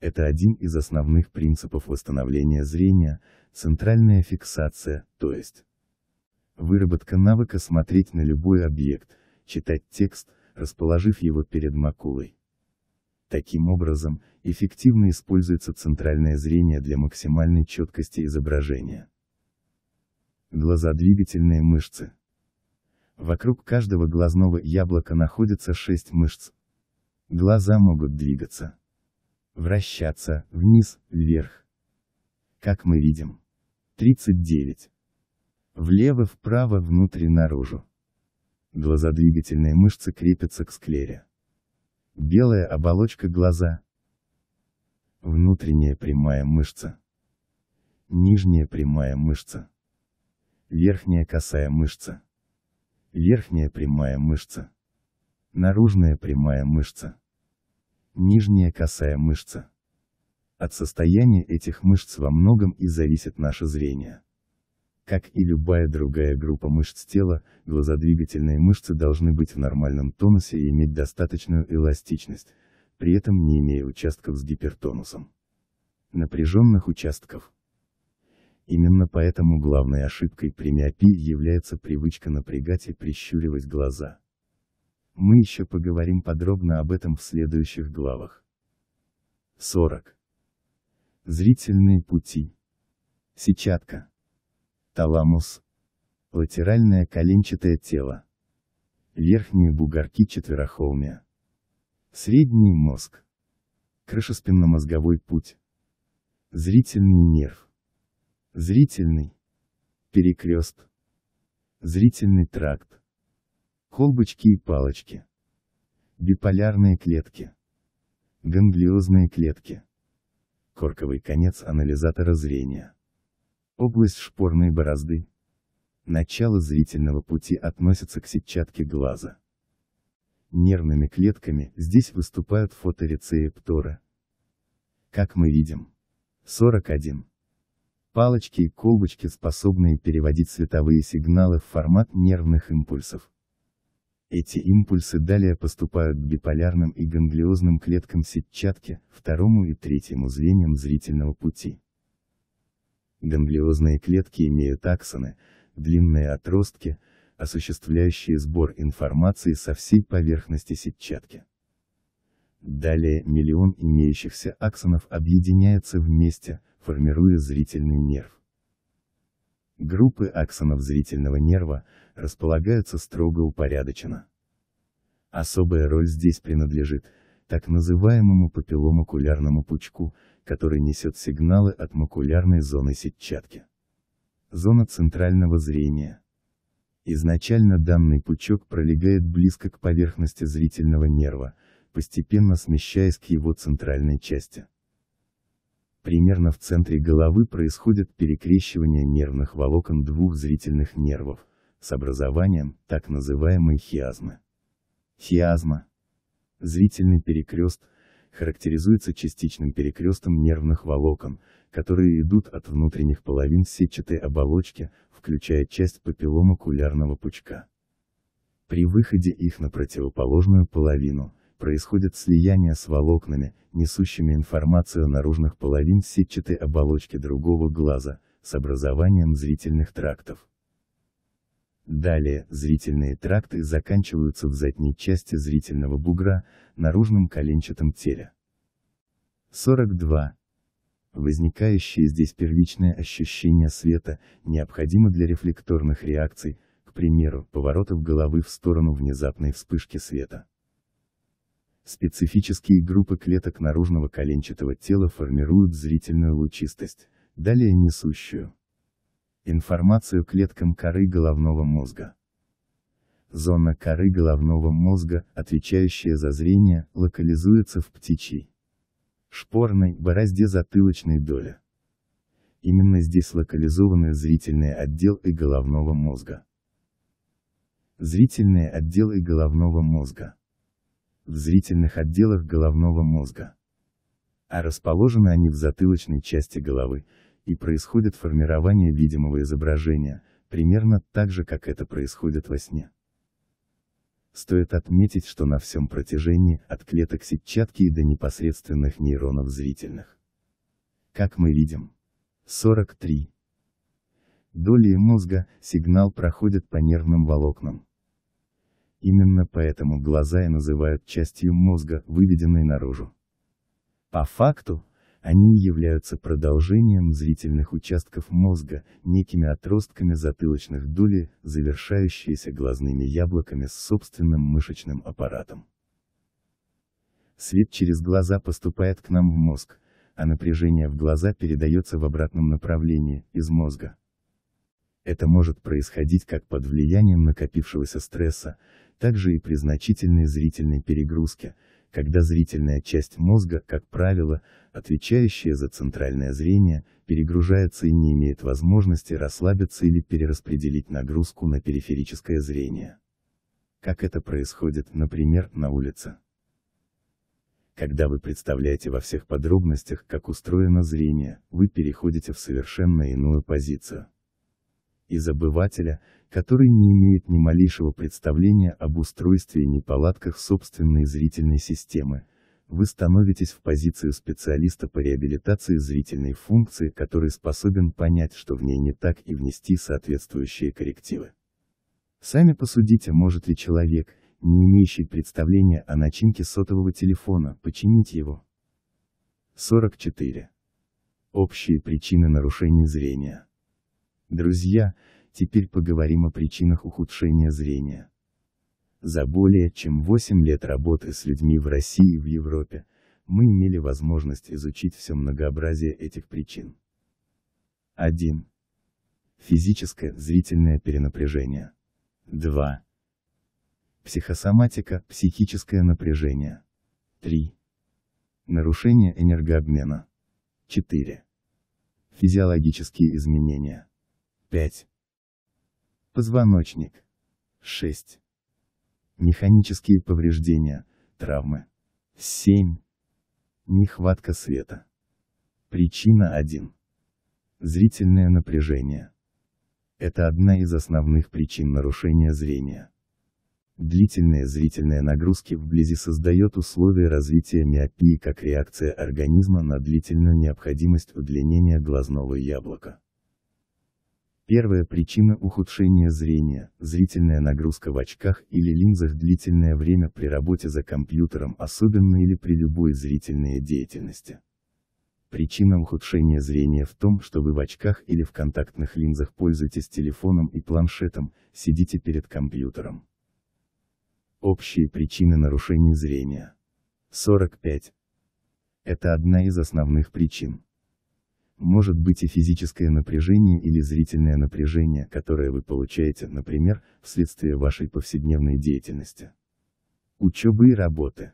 Это один из основных принципов восстановления зрения, центральная фиксация, то есть выработка навыка смотреть на любой объект, читать текст, расположив его перед макулой. Таким образом, эффективно используется центральное зрение для максимальной четкости изображения. Глазодвигательные мышцы. Вокруг каждого глазного яблока находится 6 мышц. Глаза могут двигаться. Вращаться, вниз, вверх. Как мы видим. 39. Влево-вправо, внутрь-наружу глаза двигательные мышцы крепятся к склере. Белая оболочка глаза. Внутренняя прямая мышца. Нижняя прямая мышца. Верхняя косая мышца. Верхняя прямая мышца. Наружная прямая мышца. Нижняя косая мышца. От состояния этих мышц во многом и зависит наше зрение. Как и любая другая группа мышц тела, глазодвигательные мышцы должны быть в нормальном тонусе и иметь достаточную эластичность, при этом не имея участков с гипертонусом. Напряженных участков. Именно поэтому главной ошибкой при миопии является привычка напрягать и прищуривать глаза. Мы еще поговорим подробно об этом в следующих главах. 40. Зрительные пути. Сетчатка таламус, латеральное коленчатое тело, верхние бугорки четверохолмия, средний мозг, крышеспинномозговой путь, зрительный нерв, зрительный, перекрест, зрительный тракт, колбочки и палочки, биполярные клетки, ганглиозные клетки, корковый конец анализатора зрения. Область шпорной борозды. Начало зрительного пути относится к сетчатке глаза. Нервными клетками здесь выступают фоторецепторы. Как мы видим. 41. Палочки и колбочки способные переводить световые сигналы в формат нервных импульсов. Эти импульсы далее поступают к биполярным и ганглиозным клеткам сетчатки, второму и третьему звеньям зрительного пути. Гамблиозные клетки имеют аксоны, длинные отростки, осуществляющие сбор информации со всей поверхности сетчатки. Далее миллион имеющихся аксонов объединяется вместе, формируя зрительный нерв. Группы аксонов зрительного нерва располагаются строго упорядоченно. Особая роль здесь принадлежит так называемому папилломакулярному пучку, который несет сигналы от макулярной зоны сетчатки. Зона центрального зрения. Изначально данный пучок пролегает близко к поверхности зрительного нерва, постепенно смещаясь к его центральной части. Примерно в центре головы происходит перекрещивание нервных волокон двух зрительных нервов, с образованием так называемой хиазмы. Хиазма Зрительный перекрест характеризуется частичным перекрестом нервных волокон, которые идут от внутренних половин сетчатой оболочки, включая часть папиллома кулярного пучка. При выходе их на противоположную половину, происходит слияние с волокнами, несущими информацию наружных половин сетчатой оболочки другого глаза, с образованием зрительных трактов. Далее, зрительные тракты заканчиваются в задней части зрительного бугра, наружном коленчатом теле. 42. Возникающее здесь первичное ощущение света, необходимо для рефлекторных реакций, к примеру, поворотов головы в сторону внезапной вспышки света. Специфические группы клеток наружного коленчатого тела формируют зрительную лучистость, далее несущую. Информацию клеткам коры головного мозга. Зона коры головного мозга, отвечающая за зрение, локализуется в птичьей шпорной борозде затылочной доли. Именно здесь локализованы зрительный отдел и головного мозга. Зрительные отделы головного мозга. В зрительных отделах головного мозга. А расположены они в затылочной части головы, и происходит формирование видимого изображения, примерно так же, как это происходит во сне. Стоит отметить, что на всем протяжении, от клеток сетчатки и до непосредственных нейронов зрительных. Как мы видим. 43. Доли мозга, сигнал проходит по нервным волокнам. Именно поэтому глаза и называют частью мозга, выведенной наружу. По факту, они являются продолжением зрительных участков мозга, некими отростками затылочных дули, завершающиеся глазными яблоками с собственным мышечным аппаратом. Свет через глаза поступает к нам в мозг, а напряжение в глаза передается в обратном направлении, из мозга. Это может происходить как под влиянием накопившегося стресса, так же и при значительной зрительной перегрузке, когда зрительная часть мозга, как правило, отвечающая за центральное зрение, перегружается и не имеет возможности расслабиться или перераспределить нагрузку на периферическое зрение. Как это происходит, например, на улице? Когда вы представляете во всех подробностях, как устроено зрение, вы переходите в совершенно иную позицию из обывателя, который не имеет ни малейшего представления об устройстве и неполадках собственной зрительной системы, вы становитесь в позицию специалиста по реабилитации зрительной функции, который способен понять, что в ней не так и внести соответствующие коррективы. Сами посудите, может ли человек, не имеющий представления о начинке сотового телефона, починить его. 44. Общие причины нарушения зрения. Друзья, теперь поговорим о причинах ухудшения зрения. За более чем 8 лет работы с людьми в России и в Европе, мы имели возможность изучить все многообразие этих причин. 1. Физическое, зрительное перенапряжение. 2. Психосоматика, психическое напряжение. 3. Нарушение энергообмена. 4. Физиологические изменения. 5. Позвоночник. 6. Механические повреждения, травмы. 7. Нехватка света. Причина 1. Зрительное напряжение. Это одна из основных причин нарушения зрения. Длительная зрительная нагрузки вблизи создает условия развития миопии как реакция организма на длительную необходимость удлинения глазного яблока. Первая причина ухудшения зрения – зрительная нагрузка в очках или линзах длительное время при работе за компьютером особенно или при любой зрительной деятельности. Причина ухудшения зрения в том, что вы в очках или в контактных линзах пользуетесь телефоном и планшетом, сидите перед компьютером. Общие причины нарушения зрения. 45. Это одна из основных причин может быть и физическое напряжение или зрительное напряжение, которое вы получаете, например, вследствие вашей повседневной деятельности. Учебы и работы.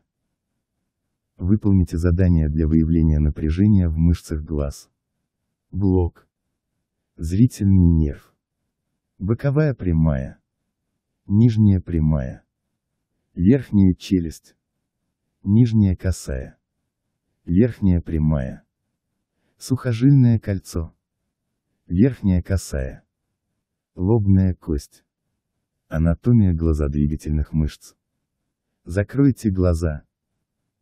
Выполните задание для выявления напряжения в мышцах глаз. Блок. Зрительный нерв. Боковая прямая. Нижняя прямая. Верхняя челюсть. Нижняя косая. Верхняя прямая. Сухожильное кольцо. Верхняя косая. Лобная кость. Анатомия глазодвигательных мышц. Закройте глаза.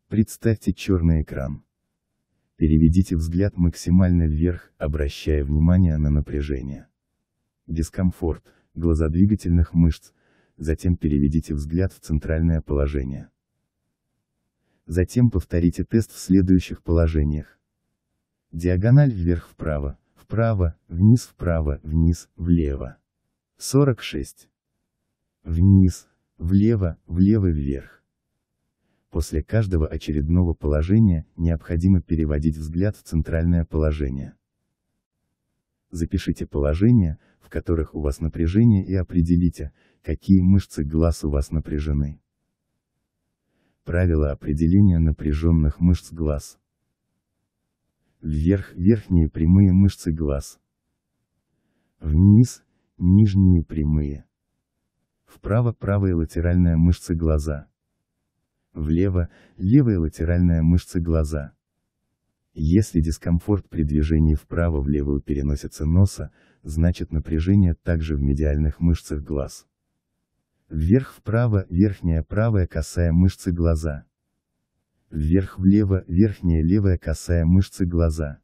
Представьте черный экран. Переведите взгляд максимально вверх, обращая внимание на напряжение. Дискомфорт глазодвигательных мышц, затем переведите взгляд в центральное положение. Затем повторите тест в следующих положениях. Диагональ вверх-вправо, вправо, вниз-вправо, вниз, влево. 46. Вниз, влево, влево-вверх. После каждого очередного положения необходимо переводить взгляд в центральное положение. Запишите положения, в которых у вас напряжение и определите, какие мышцы глаз у вас напряжены. Правило определения напряженных мышц глаз. Вверх – верхние прямые мышцы глаз. Вниз – нижние прямые. Вправо – правая латеральная мышца глаза. Влево – левая латеральная мышца глаза. Если дискомфорт при движении вправо-влево у переносица носа, значит напряжение также в медиальных мышцах глаз. Вверх-вправо, верхняя правая косая мышцы глаза. Вверх-влево, верхняя левая косая мышцы глаза.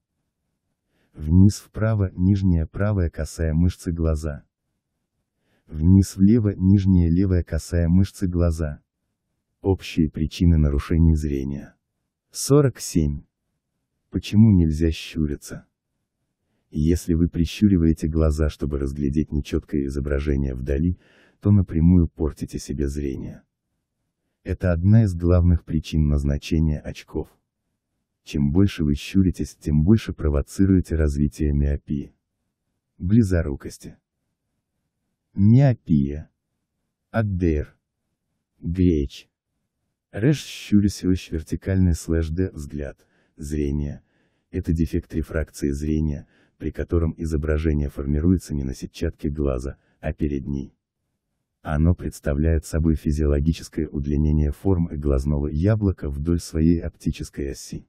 Вниз-вправо, нижняя правая косая мышцы глаза. Вниз-влево, нижняя левая косая мышцы глаза. Общие причины нарушений зрения. 47. Почему нельзя щуриться? Если вы прищуриваете глаза, чтобы разглядеть нечеткое изображение вдали, то напрямую портите себе зрение. Это одна из главных причин назначения очков. Чем больше вы щуритесь, тем больше провоцируете развитие миопии. Близорукости. Миопия. Аддер. Греч. Рэш щурясь вертикальный слэш Д взгляд, зрение. Это дефект рефракции зрения, при котором изображение формируется не на сетчатке глаза, а перед ней. Оно представляет собой физиологическое удлинение формы глазного яблока вдоль своей оптической оси.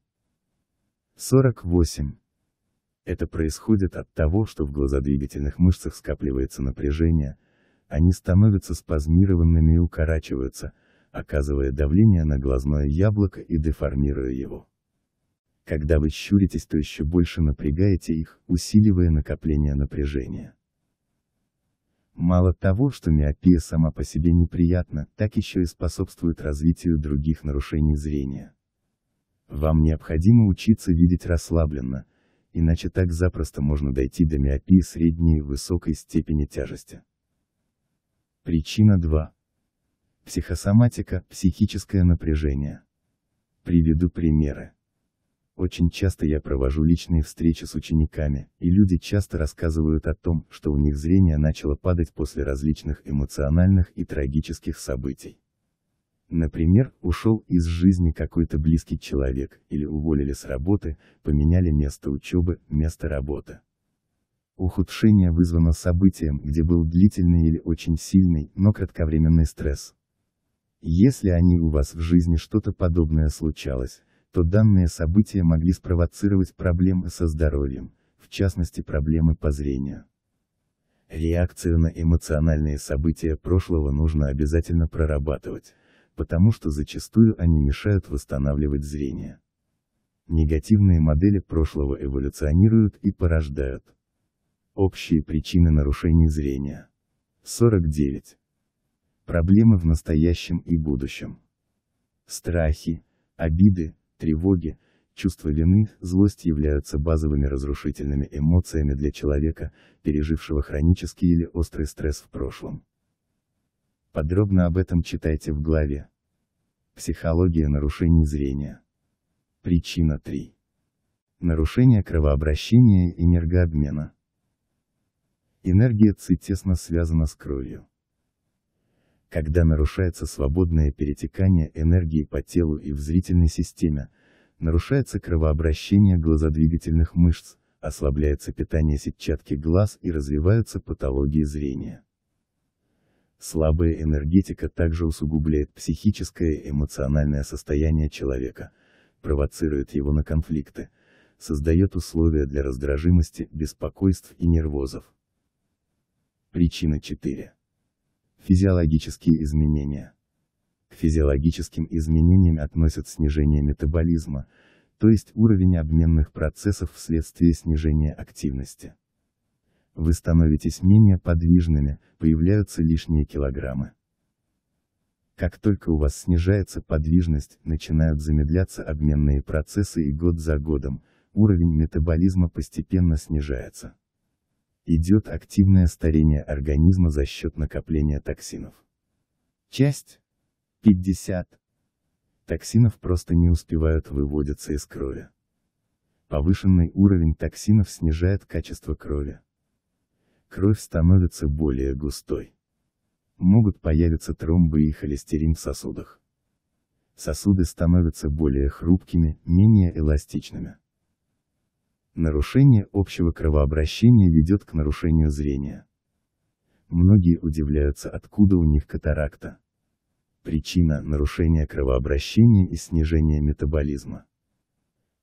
48. Это происходит от того, что в глазодвигательных мышцах скапливается напряжение, они становятся спазмированными и укорачиваются, оказывая давление на глазное яблоко и деформируя его. Когда вы щуритесь, то еще больше напрягаете их, усиливая накопление напряжения. Мало того, что миопия сама по себе неприятна, так еще и способствует развитию других нарушений зрения. Вам необходимо учиться видеть расслабленно, иначе так запросто можно дойти до миопии средней и высокой степени тяжести. Причина 2. Психосоматика, психическое напряжение. Приведу примеры. Очень часто я провожу личные встречи с учениками, и люди часто рассказывают о том, что у них зрение начало падать после различных эмоциональных и трагических событий. Например, ушел из жизни какой-то близкий человек, или уволили с работы, поменяли место учебы, место работы. Ухудшение вызвано событием, где был длительный или очень сильный, но кратковременный стресс. Если они у вас в жизни что-то подобное случалось, что данные события могли спровоцировать проблемы со здоровьем, в частности проблемы по зрению. Реакцию на эмоциональные события прошлого нужно обязательно прорабатывать, потому что зачастую они мешают восстанавливать зрение. Негативные модели прошлого эволюционируют и порождают. Общие причины нарушений зрения. 49. Проблемы в настоящем и будущем. Страхи, обиды, тревоги, чувство вины, злость являются базовыми разрушительными эмоциями для человека, пережившего хронический или острый стресс в прошлом. Подробно об этом читайте в главе. Психология нарушений зрения. Причина 3. Нарушение кровообращения и энергообмена. Энергия ЦИ тесно связана с кровью когда нарушается свободное перетекание энергии по телу и в зрительной системе, нарушается кровообращение глазодвигательных мышц, ослабляется питание сетчатки глаз и развиваются патологии зрения. Слабая энергетика также усугубляет психическое и эмоциональное состояние человека, провоцирует его на конфликты, создает условия для раздражимости, беспокойств и нервозов. Причина 4. Физиологические изменения. К физиологическим изменениям относят снижение метаболизма, то есть уровень обменных процессов вследствие снижения активности. Вы становитесь менее подвижными, появляются лишние килограммы. Как только у вас снижается подвижность, начинают замедляться обменные процессы и год за годом, уровень метаболизма постепенно снижается идет активное старение организма за счет накопления токсинов. Часть 50 токсинов просто не успевают выводиться из крови. Повышенный уровень токсинов снижает качество крови. Кровь становится более густой. Могут появиться тромбы и холестерин в сосудах. Сосуды становятся более хрупкими, менее эластичными. Нарушение общего кровообращения ведет к нарушению зрения. Многие удивляются, откуда у них катаракта. Причина – нарушения кровообращения и снижение метаболизма.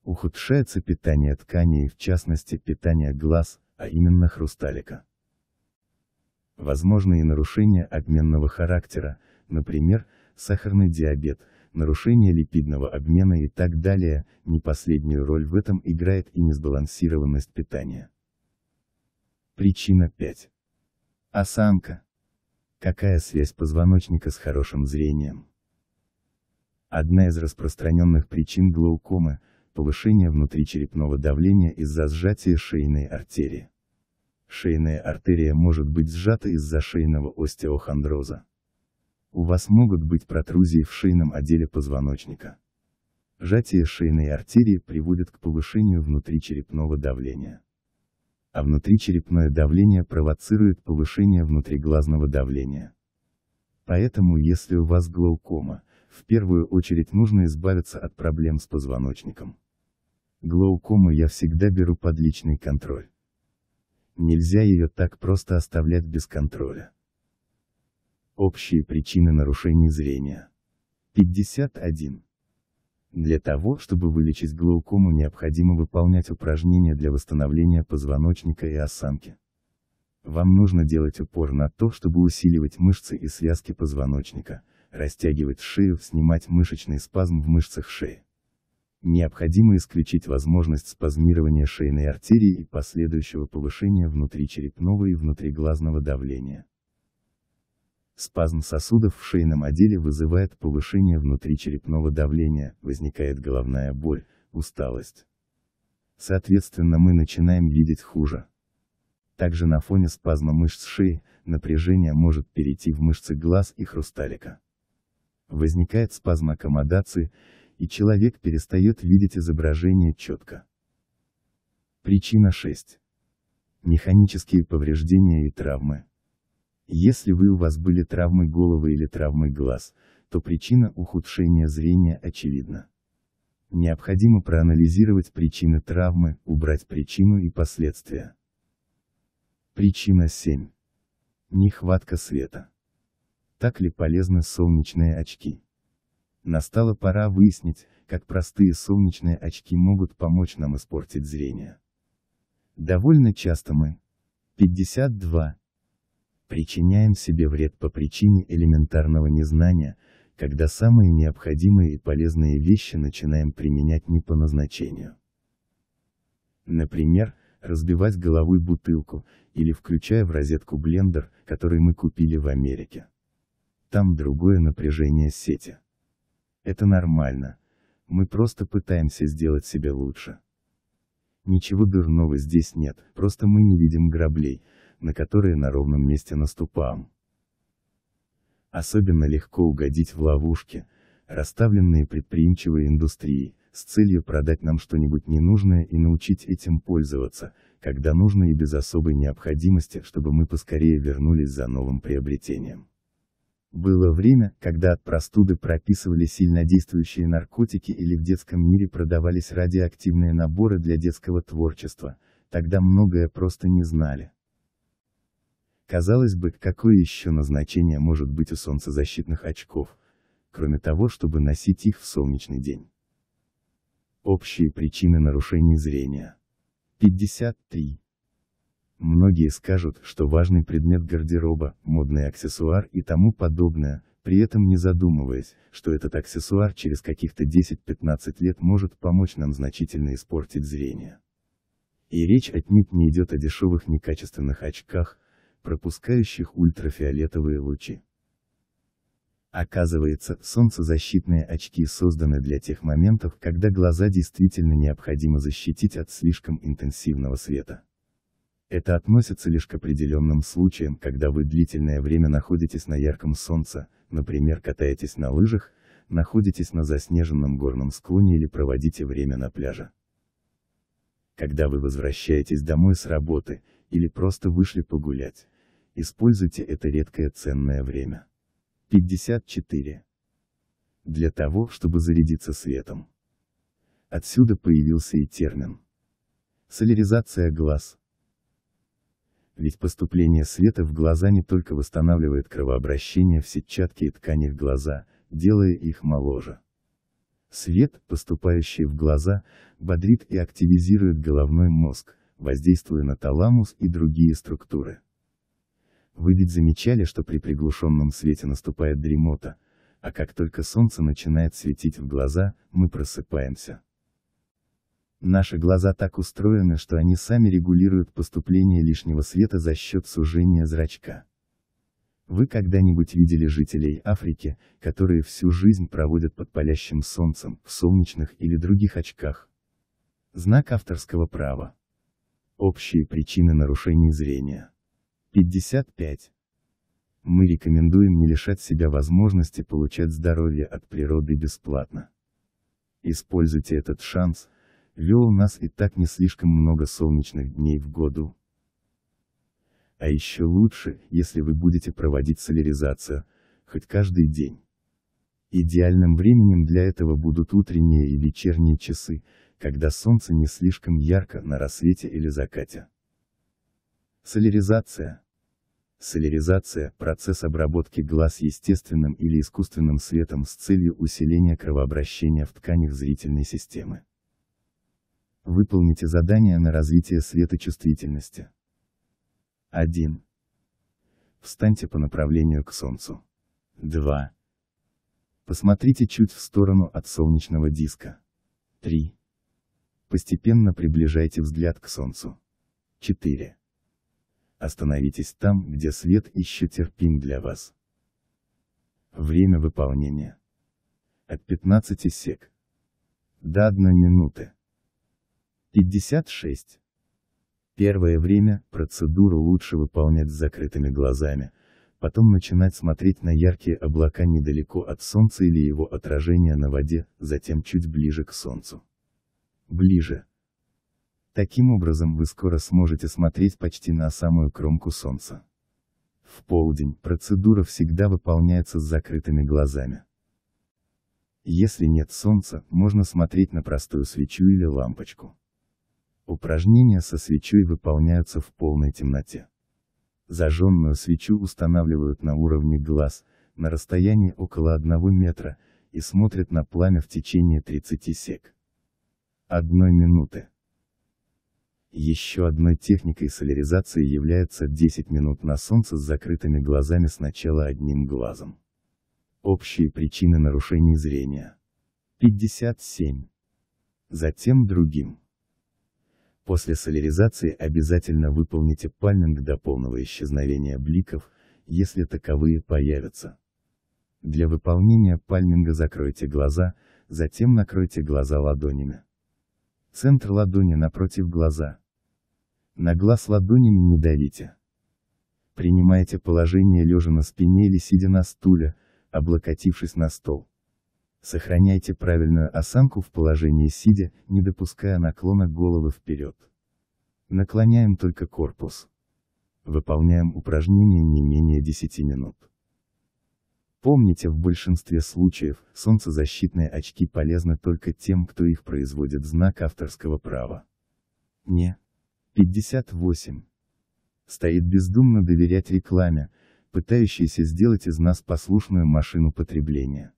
Ухудшается питание тканей, в частности питание глаз, а именно хрусталика. Возможны и нарушения обменного характера, например, сахарный диабет – нарушение липидного обмена и так далее, не последнюю роль в этом играет и несбалансированность питания. Причина 5. Осанка. Какая связь позвоночника с хорошим зрением? Одна из распространенных причин глаукомы – повышение внутричерепного давления из-за сжатия шейной артерии. Шейная артерия может быть сжата из-за шейного остеохондроза. У вас могут быть протрузии в шейном отделе позвоночника. Сжатие шейной артерии приводит к повышению внутричерепного давления. А внутричерепное давление провоцирует повышение внутриглазного давления. Поэтому если у вас глаукома, в первую очередь нужно избавиться от проблем с позвоночником. Глаукому я всегда беру под личный контроль. Нельзя ее так просто оставлять без контроля. Общие причины нарушения зрения. 51. Для того, чтобы вылечить глаукому необходимо выполнять упражнения для восстановления позвоночника и осанки. Вам нужно делать упор на то, чтобы усиливать мышцы и связки позвоночника, растягивать шею, снимать мышечный спазм в мышцах шеи. Необходимо исключить возможность спазмирования шейной артерии и последующего повышения внутричерепного и внутриглазного давления. Спазм сосудов в шейном отделе вызывает повышение внутричерепного давления, возникает головная боль, усталость. Соответственно мы начинаем видеть хуже. Также на фоне спазма мышц шеи, напряжение может перейти в мышцы глаз и хрусталика. Возникает спазм аккомодации, и человек перестает видеть изображение четко. Причина 6. Механические повреждения и травмы. Если вы у вас были травмы головы или травмы глаз, то причина ухудшения зрения очевидна. Необходимо проанализировать причины травмы, убрать причину и последствия. Причина 7. Нехватка света. Так ли полезны солнечные очки? Настала пора выяснить, как простые солнечные очки могут помочь нам испортить зрение. Довольно часто мы 52 причиняем себе вред по причине элементарного незнания, когда самые необходимые и полезные вещи начинаем применять не по назначению. Например, разбивать головой бутылку, или включая в розетку блендер, который мы купили в Америке. Там другое напряжение сети. Это нормально. Мы просто пытаемся сделать себя лучше. Ничего дурного здесь нет, просто мы не видим граблей, на которые на ровном месте наступаем. Особенно легко угодить в ловушки, расставленные предприимчивой индустрией, с целью продать нам что-нибудь ненужное и научить этим пользоваться, когда нужно и без особой необходимости, чтобы мы поскорее вернулись за новым приобретением. Было время, когда от простуды прописывали сильнодействующие наркотики или в детском мире продавались радиоактивные наборы для детского творчества, тогда многое просто не знали. Казалось бы, какое еще назначение может быть у солнцезащитных очков, кроме того, чтобы носить их в солнечный день? Общие причины нарушений зрения. 53. Многие скажут, что важный предмет гардероба, модный аксессуар и тому подобное, при этом не задумываясь, что этот аксессуар через каких-то 10-15 лет может помочь нам значительно испортить зрение. И речь отнюдь не идет о дешевых некачественных очках, пропускающих ультрафиолетовые лучи. Оказывается, солнцезащитные очки созданы для тех моментов, когда глаза действительно необходимо защитить от слишком интенсивного света. Это относится лишь к определенным случаям, когда вы длительное время находитесь на ярком солнце, например катаетесь на лыжах, находитесь на заснеженном горном склоне или проводите время на пляже. Когда вы возвращаетесь домой с работы, или просто вышли погулять. Используйте это редкое ценное время. 54. Для того, чтобы зарядиться светом. Отсюда появился и термин. Соляризация глаз. Ведь поступление света в глаза не только восстанавливает кровообращение в сетчатке и тканях глаза, делая их моложе. Свет, поступающий в глаза, бодрит и активизирует головной мозг, воздействуя на таламус и другие структуры. Вы ведь замечали, что при приглушенном свете наступает дремота, а как только солнце начинает светить в глаза, мы просыпаемся. Наши глаза так устроены, что они сами регулируют поступление лишнего света за счет сужения зрачка. Вы когда-нибудь видели жителей Африки, которые всю жизнь проводят под палящим солнцем, в солнечных или других очках? Знак авторского права. Общие причины нарушений зрения. 55. Мы рекомендуем не лишать себя возможности получать здоровье от природы бесплатно. Используйте этот шанс, вел у нас и так не слишком много солнечных дней в году. А еще лучше, если вы будете проводить соляризацию, хоть каждый день. Идеальным временем для этого будут утренние и вечерние часы, когда солнце не слишком ярко на рассвете или закате. Соляризация Соляризация – процесс обработки глаз естественным или искусственным светом с целью усиления кровообращения в тканях зрительной системы. Выполните задание на развитие светочувствительности. 1. Встаньте по направлению к Солнцу. 2. Посмотрите чуть в сторону от солнечного диска. 3. Постепенно приближайте взгляд к Солнцу. 4. Остановитесь там, где свет еще терпим для вас. Время выполнения. От 15 сек. До 1 минуты. 56. Первое время процедуру лучше выполнять с закрытыми глазами, потом начинать смотреть на яркие облака недалеко от Солнца или его отражение на воде, затем чуть ближе к Солнцу. Ближе. Таким образом вы скоро сможете смотреть почти на самую кромку Солнца. В полдень процедура всегда выполняется с закрытыми глазами. Если нет солнца, можно смотреть на простую свечу или лампочку. Упражнения со свечой выполняются в полной темноте. Зажженную свечу устанавливают на уровне глаз, на расстоянии около 1 метра, и смотрят на пламя в течение 30 сек. Одной минуты. Еще одной техникой соляризации является 10 минут на солнце с закрытыми глазами сначала одним глазом. Общие причины нарушений зрения. 57. Затем другим. После соляризации обязательно выполните пальминг до полного исчезновения бликов, если таковые появятся. Для выполнения пальминга закройте глаза, затем накройте глаза ладонями. Центр ладони напротив глаза – на глаз ладонями не давите. Принимайте положение лежа на спине или сидя на стуле, облокотившись на стол. Сохраняйте правильную осанку в положении сидя, не допуская наклона головы вперед. Наклоняем только корпус. Выполняем упражнение не менее 10 минут. Помните, в большинстве случаев, солнцезащитные очки полезны только тем, кто их производит в знак авторского права. Не 58. Стоит бездумно доверять рекламе, пытающейся сделать из нас послушную машину потребления.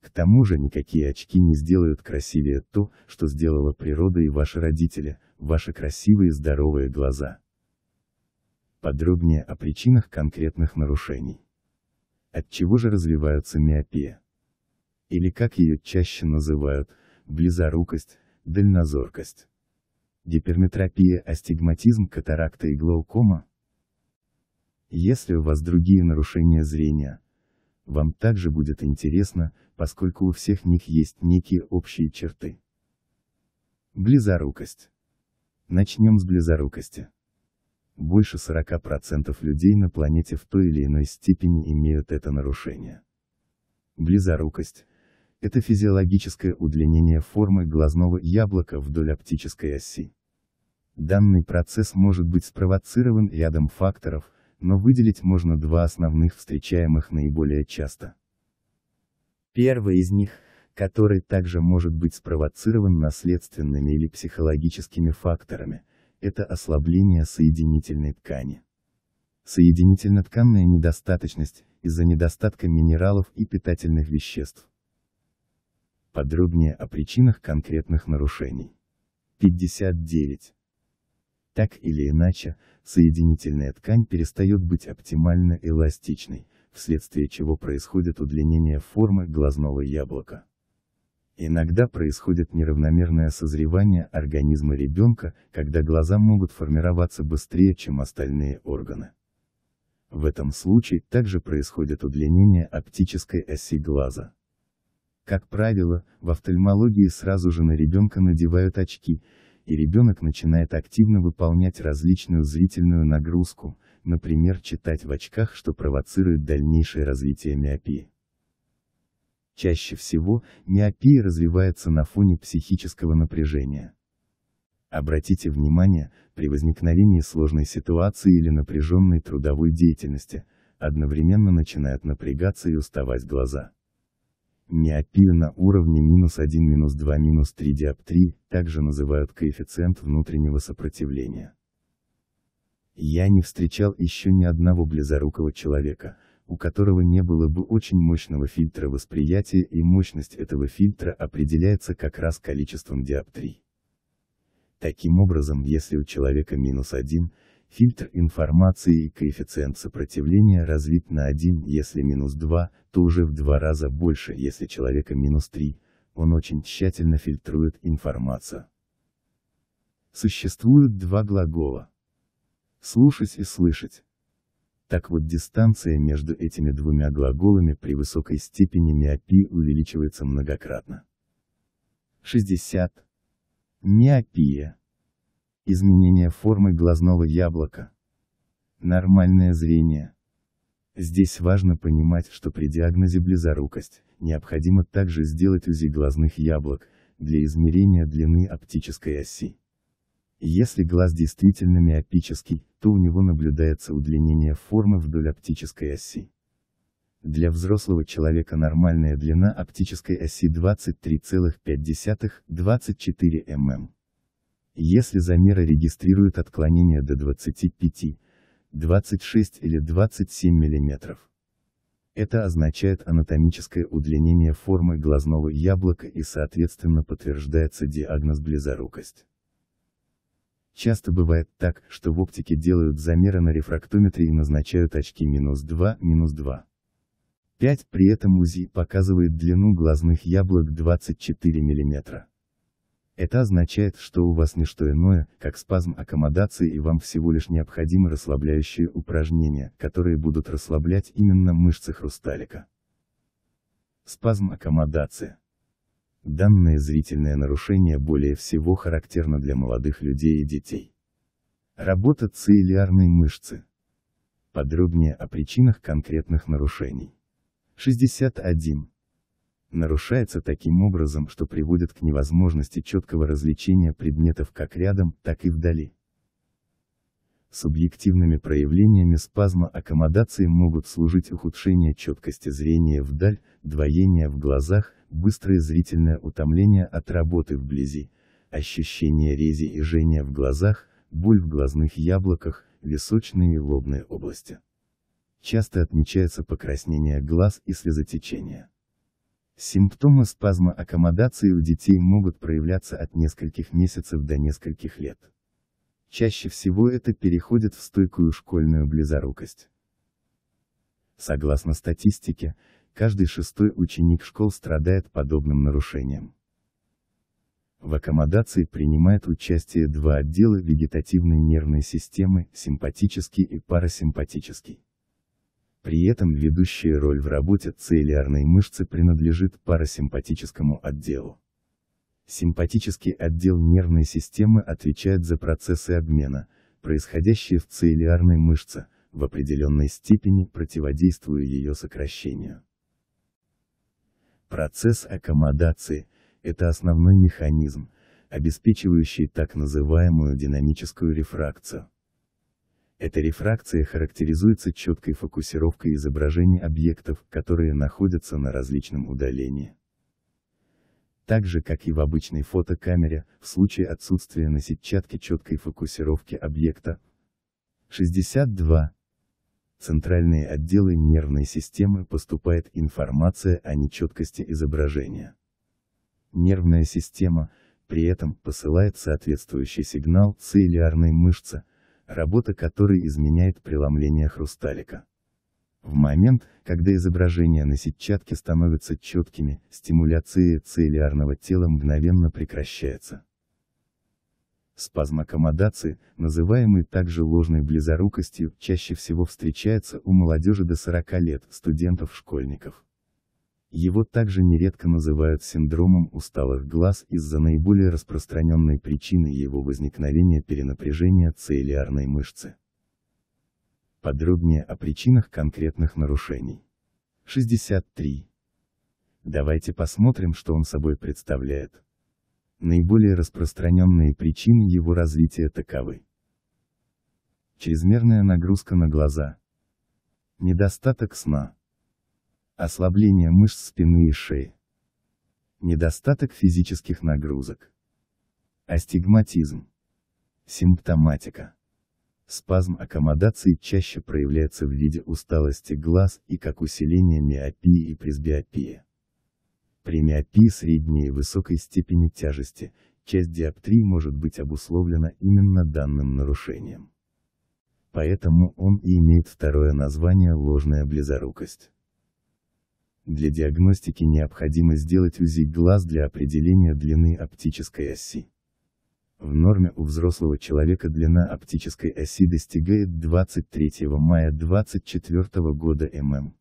К тому же никакие очки не сделают красивее то, что сделала природа и ваши родители, ваши красивые здоровые глаза. Подробнее о причинах конкретных нарушений. От чего же развиваются миопия? Или как ее чаще называют, близорукость, дальнозоркость? гиперметропия, астигматизм, катаракта и глаукома. Если у вас другие нарушения зрения, вам также будет интересно, поскольку у всех них есть некие общие черты. Близорукость. Начнем с близорукости. Больше 40% людей на планете в той или иной степени имеют это нарушение. Близорукость это физиологическое удлинение формы глазного яблока вдоль оптической оси. Данный процесс может быть спровоцирован рядом факторов, но выделить можно два основных встречаемых наиболее часто. Первый из них, который также может быть спровоцирован наследственными или психологическими факторами, это ослабление соединительной ткани. Соединительно-тканная недостаточность, из-за недостатка минералов и питательных веществ. Подробнее о причинах конкретных нарушений. 59. Так или иначе, соединительная ткань перестает быть оптимально эластичной, вследствие чего происходит удлинение формы глазного яблока. Иногда происходит неравномерное созревание организма ребенка, когда глаза могут формироваться быстрее, чем остальные органы. В этом случае также происходит удлинение оптической оси глаза. Как правило, в офтальмологии сразу же на ребенка надевают очки, и ребенок начинает активно выполнять различную зрительную нагрузку, например читать в очках, что провоцирует дальнейшее развитие миопии. Чаще всего, миопия развивается на фоне психического напряжения. Обратите внимание, при возникновении сложной ситуации или напряженной трудовой деятельности, одновременно начинают напрягаться и уставать глаза. Миопию на уровне минус 1 минус 2 минус 3 диоптрии также называют коэффициент внутреннего сопротивления. Я не встречал еще ни одного близорукого человека, у которого не было бы очень мощного фильтра восприятия и мощность этого фильтра определяется как раз количеством диоптрий. Таким образом, если у человека минус 1, Фильтр информации и коэффициент сопротивления развит на 1, если минус 2, то уже в два раза больше, если человека минус 3, он очень тщательно фильтрует информацию. Существуют два глагола. Слушать и слышать. Так вот дистанция между этими двумя глаголами при высокой степени миопии увеличивается многократно. 60. Миопия. Изменение формы глазного яблока. Нормальное зрение. Здесь важно понимать, что при диагнозе близорукость, необходимо также сделать УЗИ глазных яблок, для измерения длины оптической оси. Если глаз действительно миопический, то у него наблюдается удлинение формы вдоль оптической оси. Для взрослого человека нормальная длина оптической оси 23,5-24 мм. Если замеры регистрируют отклонение до 25, 26 или 27 мм. Это означает анатомическое удлинение формы глазного яблока и соответственно подтверждается диагноз близорукость. Часто бывает так, что в оптике делают замеры на рефрактометре и назначают очки минус 2, минус 2. 5, при этом УЗИ показывает длину глазных яблок 24 мм. Это означает, что у вас не что иное, как спазм аккомодации и вам всего лишь необходимы расслабляющие упражнения, которые будут расслаблять именно мышцы хрусталика. Спазм аккомодации. Данное зрительное нарушение более всего характерно для молодых людей и детей. Работа целлярной мышцы. Подробнее о причинах конкретных нарушений. 61 нарушается таким образом, что приводит к невозможности четкого развлечения предметов как рядом, так и вдали. Субъективными проявлениями спазма аккомодации могут служить ухудшение четкости зрения вдаль, двоение в глазах, быстрое зрительное утомление от работы вблизи, ощущение рези и жжения в глазах, боль в глазных яблоках, височные и лобные области. Часто отмечается покраснение глаз и слезотечение. Симптомы спазма аккомодации у детей могут проявляться от нескольких месяцев до нескольких лет. Чаще всего это переходит в стойкую школьную близорукость. Согласно статистике, каждый шестой ученик школ страдает подобным нарушением. В аккомодации принимает участие два отдела вегетативной нервной системы, симпатический и парасимпатический. При этом ведущая роль в работе целлярной мышцы принадлежит парасимпатическому отделу. Симпатический отдел нервной системы отвечает за процессы обмена, происходящие в целлярной мышце, в определенной степени противодействуя ее сокращению. Процесс аккомодации – это основной механизм, обеспечивающий так называемую динамическую рефракцию. Эта рефракция характеризуется четкой фокусировкой изображений объектов, которые находятся на различном удалении. Так же как и в обычной фотокамере, в случае отсутствия на сетчатке четкой фокусировки объекта. 62. Центральные отделы нервной системы поступает информация о нечеткости изображения. Нервная система, при этом, посылает соответствующий сигнал целлярной мышце, работа которой изменяет преломление хрусталика. В момент, когда изображения на сетчатке становятся четкими, стимуляция целиарного тела мгновенно прекращается. Спазм аккомодации, называемый также ложной близорукостью, чаще всего встречается у молодежи до 40 лет, студентов-школьников. Его также нередко называют синдромом усталых глаз из-за наиболее распространенной причины его возникновения перенапряжения целлярной мышцы. Подробнее о причинах конкретных нарушений. 63. Давайте посмотрим, что он собой представляет. Наиболее распространенные причины его развития таковы. Чрезмерная нагрузка на глаза. Недостаток сна. Ослабление мышц спины и шеи. Недостаток физических нагрузок. Астигматизм. Симптоматика. Спазм аккомодации чаще проявляется в виде усталости глаз и как усиление миопии и пресбиопии. При миопии средней и высокой степени тяжести, часть диоптрии может быть обусловлена именно данным нарушением. Поэтому он и имеет второе название ложная близорукость. Для диагностики необходимо сделать УЗИ глаз для определения длины оптической оси. В норме у взрослого человека длина оптической оси достигает 23 мая 24 года мм.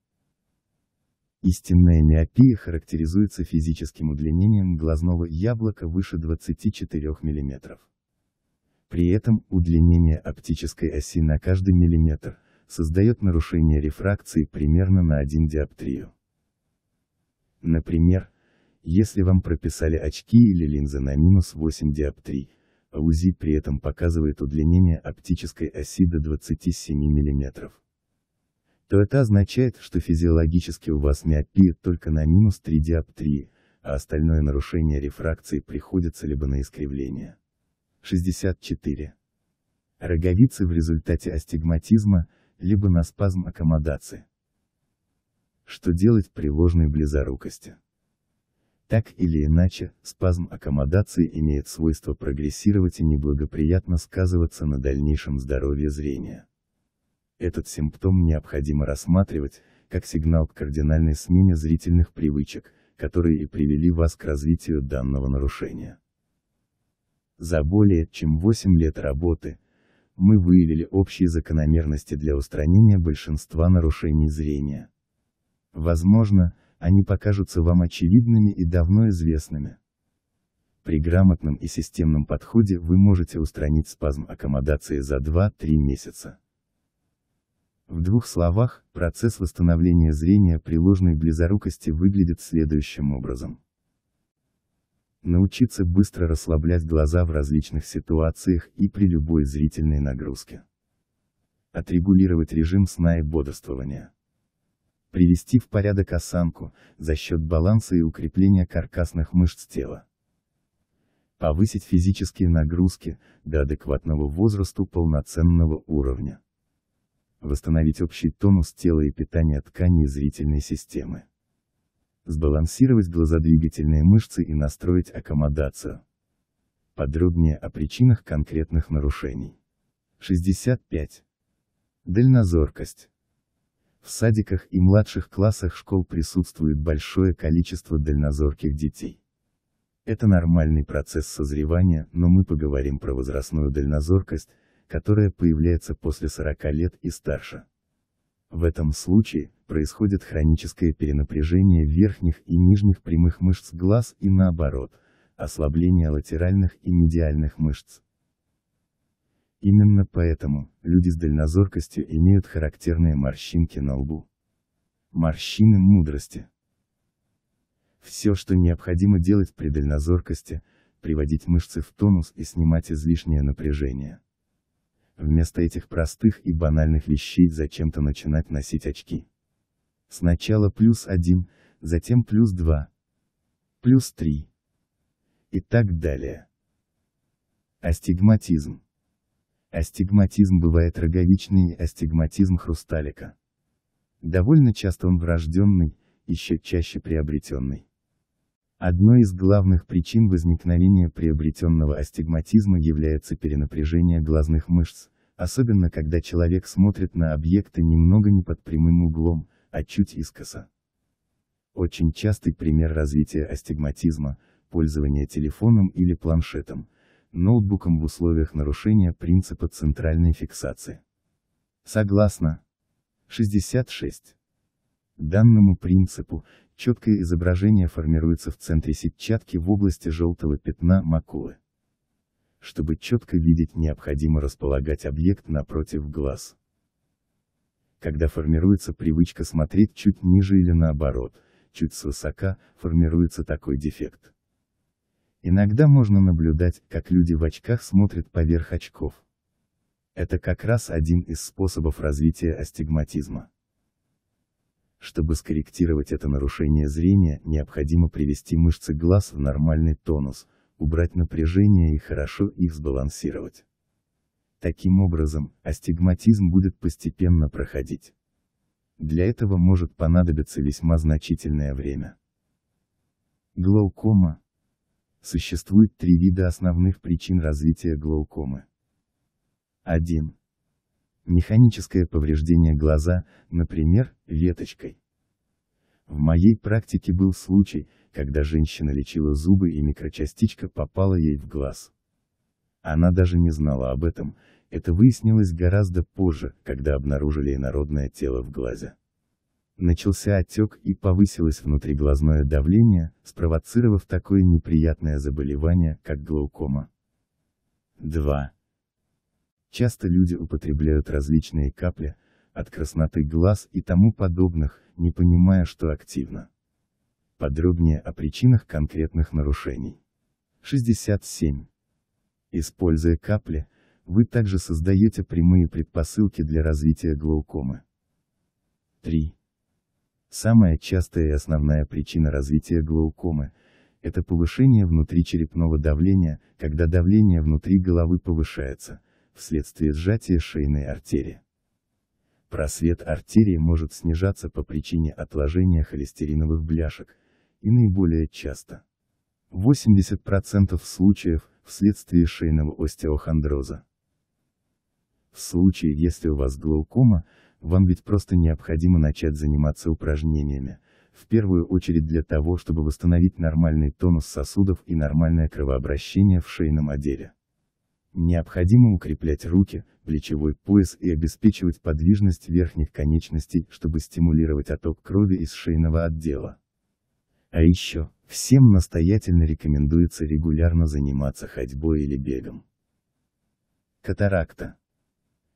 Истинная миопия характеризуется физическим удлинением глазного яблока выше 24 мм. При этом удлинение оптической оси на каждый миллиметр создает нарушение рефракции примерно на 1 диоптрию. Например, если вам прописали очки или линзы на минус 8 диоптрий, а УЗИ при этом показывает удлинение оптической оси до 27 мм, то это означает, что физиологически у вас миопия только на минус 3 диоптрии, а остальное нарушение рефракции приходится либо на искривление. 64. Роговицы в результате астигматизма, либо на спазм аккомодации что делать при ложной близорукости. Так или иначе, спазм аккомодации имеет свойство прогрессировать и неблагоприятно сказываться на дальнейшем здоровье зрения. Этот симптом необходимо рассматривать, как сигнал к кардинальной смене зрительных привычек, которые и привели вас к развитию данного нарушения. За более чем 8 лет работы, мы выявили общие закономерности для устранения большинства нарушений зрения. Возможно, они покажутся вам очевидными и давно известными. При грамотном и системном подходе вы можете устранить спазм аккомодации за 2-3 месяца. В двух словах, процесс восстановления зрения при ложной близорукости выглядит следующим образом. Научиться быстро расслаблять глаза в различных ситуациях и при любой зрительной нагрузке. Отрегулировать режим сна и бодрствования привести в порядок осанку, за счет баланса и укрепления каркасных мышц тела. Повысить физические нагрузки, до адекватного возрасту полноценного уровня. Восстановить общий тонус тела и питание тканей зрительной системы. Сбалансировать глазодвигательные мышцы и настроить аккомодацию. Подробнее о причинах конкретных нарушений. 65. Дальнозоркость. В садиках и младших классах школ присутствует большое количество дальнозорких детей. Это нормальный процесс созревания, но мы поговорим про возрастную дальнозоркость, которая появляется после 40 лет и старше. В этом случае, происходит хроническое перенапряжение верхних и нижних прямых мышц глаз и наоборот, ослабление латеральных и медиальных мышц. Именно поэтому, люди с дальнозоркостью имеют характерные морщинки на лбу. Морщины мудрости. Все, что необходимо делать при дальнозоркости, приводить мышцы в тонус и снимать излишнее напряжение. Вместо этих простых и банальных вещей зачем-то начинать носить очки. Сначала плюс один, затем плюс два, плюс три и так далее. Астигматизм. Астигматизм бывает роговичный и астигматизм хрусталика. Довольно часто он врожденный, еще чаще приобретенный. Одной из главных причин возникновения приобретенного астигматизма является перенапряжение глазных мышц, особенно когда человек смотрит на объекты немного не под прямым углом, а чуть искоса. Очень частый пример развития астигматизма – пользование телефоном или планшетом – ноутбуком в условиях нарушения принципа центральной фиксации. Согласно 66 данному принципу, четкое изображение формируется в центре сетчатки в области желтого пятна макулы. Чтобы четко видеть, необходимо располагать объект напротив глаз. Когда формируется привычка смотреть чуть ниже или наоборот, чуть свысока, формируется такой дефект. Иногда можно наблюдать, как люди в очках смотрят поверх очков. Это как раз один из способов развития астигматизма. Чтобы скорректировать это нарушение зрения, необходимо привести мышцы глаз в нормальный тонус, убрать напряжение и хорошо их сбалансировать. Таким образом, астигматизм будет постепенно проходить. Для этого может понадобиться весьма значительное время. Глаукома, Существует три вида основных причин развития глаукомы. 1. Механическое повреждение глаза, например, веточкой. В моей практике был случай, когда женщина лечила зубы и микрочастичка попала ей в глаз. Она даже не знала об этом, это выяснилось гораздо позже, когда обнаружили инородное тело в глазе начался отек и повысилось внутриглазное давление, спровоцировав такое неприятное заболевание, как глаукома. 2. Часто люди употребляют различные капли, от красноты глаз и тому подобных, не понимая, что активно. Подробнее о причинах конкретных нарушений. 67. Используя капли, вы также создаете прямые предпосылки для развития глаукомы. 3. Самая частая и основная причина развития глаукомы – это повышение внутричерепного давления, когда давление внутри головы повышается, вследствие сжатия шейной артерии. Просвет артерии может снижаться по причине отложения холестериновых бляшек, и наиболее часто. 80% случаев вследствие шейного остеохондроза. В случае, если у вас глаукома, вам ведь просто необходимо начать заниматься упражнениями, в первую очередь для того, чтобы восстановить нормальный тонус сосудов и нормальное кровообращение в шейном отделе. Необходимо укреплять руки, плечевой пояс и обеспечивать подвижность верхних конечностей, чтобы стимулировать отток крови из шейного отдела. А еще, всем настоятельно рекомендуется регулярно заниматься ходьбой или бегом. Катаракта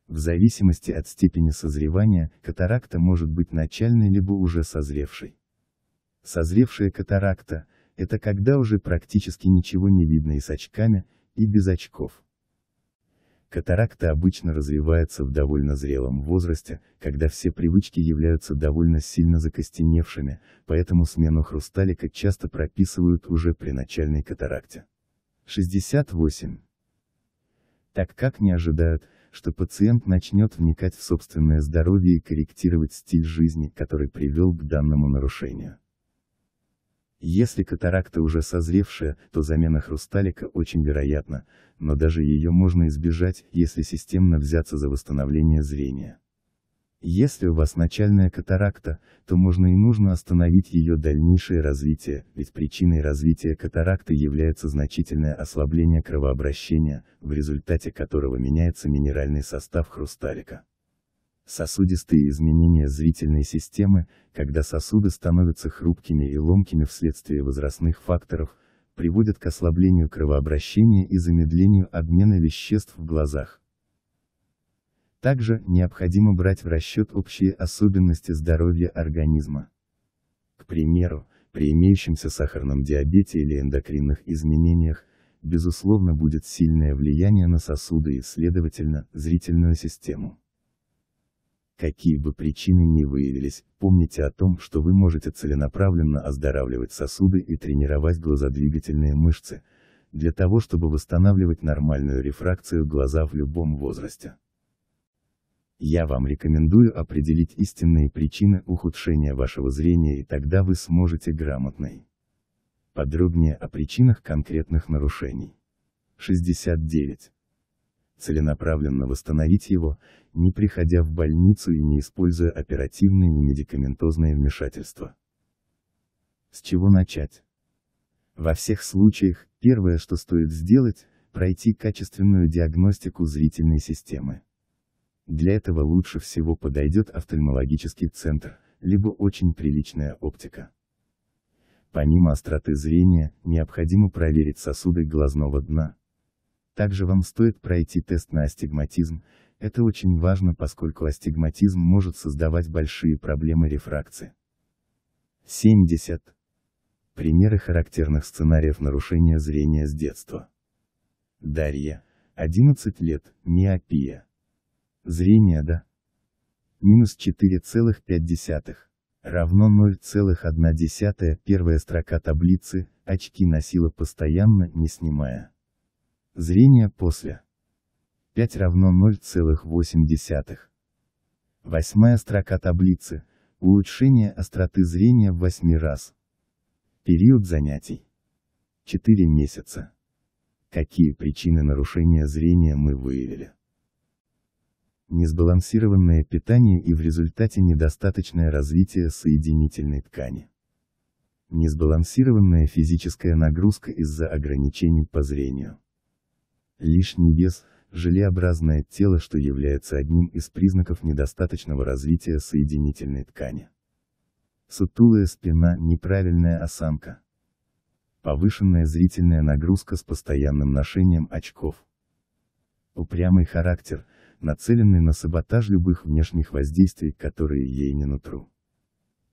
в зависимости от степени созревания, катаракта может быть начальной либо уже созревшей. Созревшая катаракта – это когда уже практически ничего не видно и с очками, и без очков. Катаракта обычно развивается в довольно зрелом возрасте, когда все привычки являются довольно сильно закостеневшими, поэтому смену хрусталика часто прописывают уже при начальной катаракте. 68. Так как не ожидают, что пациент начнет вникать в собственное здоровье и корректировать стиль жизни, который привел к данному нарушению. Если катаракта уже созревшая, то замена хрусталика очень вероятна, но даже ее можно избежать, если системно взяться за восстановление зрения. Если у вас начальная катаракта, то можно и нужно остановить ее дальнейшее развитие, ведь причиной развития катаракты является значительное ослабление кровообращения, в результате которого меняется минеральный состав хрусталика. Сосудистые изменения зрительной системы, когда сосуды становятся хрупкими и ломкими вследствие возрастных факторов, приводят к ослаблению кровообращения и замедлению обмена веществ в глазах. Также, необходимо брать в расчет общие особенности здоровья организма. К примеру, при имеющемся сахарном диабете или эндокринных изменениях, безусловно будет сильное влияние на сосуды и, следовательно, зрительную систему. Какие бы причины ни выявились, помните о том, что вы можете целенаправленно оздоравливать сосуды и тренировать глазодвигательные мышцы, для того чтобы восстанавливать нормальную рефракцию глаза в любом возрасте. Я вам рекомендую определить истинные причины ухудшения вашего зрения и тогда вы сможете грамотной. Подробнее о причинах конкретных нарушений. 69. Целенаправленно восстановить его, не приходя в больницу и не используя оперативные и медикаментозные вмешательства. С чего начать? Во всех случаях, первое, что стоит сделать, пройти качественную диагностику зрительной системы. Для этого лучше всего подойдет офтальмологический центр, либо очень приличная оптика. Помимо остроты зрения, необходимо проверить сосуды глазного дна. Также вам стоит пройти тест на астигматизм, это очень важно, поскольку астигматизм может создавать большие проблемы рефракции. 70. Примеры характерных сценариев нарушения зрения с детства. Дарья, 11 лет, миопия. Зрение до минус 4,5 равно 0,1 первая строка таблицы, очки носила постоянно, не снимая. Зрение после 5 равно 0,8. Восьмая строка таблицы, улучшение остроты зрения в 8 раз. Период занятий 4 месяца. Какие причины нарушения зрения мы выявили? несбалансированное питание и в результате недостаточное развитие соединительной ткани. Несбалансированная физическая нагрузка из-за ограничений по зрению. Лишний вес, желеобразное тело, что является одним из признаков недостаточного развития соединительной ткани. Сутулая спина, неправильная осанка. Повышенная зрительная нагрузка с постоянным ношением очков. Упрямый характер – нацеленной на саботаж любых внешних воздействий, которые ей не нутру.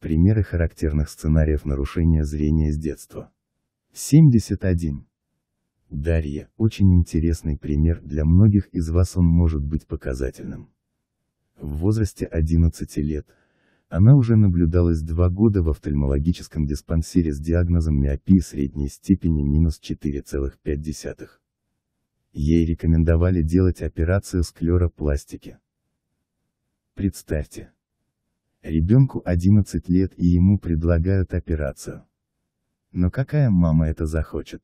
Примеры характерных сценариев нарушения зрения с детства. 71. Дарья, очень интересный пример, для многих из вас он может быть показательным. В возрасте 11 лет, она уже наблюдалась два года в офтальмологическом диспансере с диагнозом миопии средней степени минус 4,5. Ей рекомендовали делать операцию склеропластики. Представьте. Ребенку 11 лет и ему предлагают операцию. Но какая мама это захочет?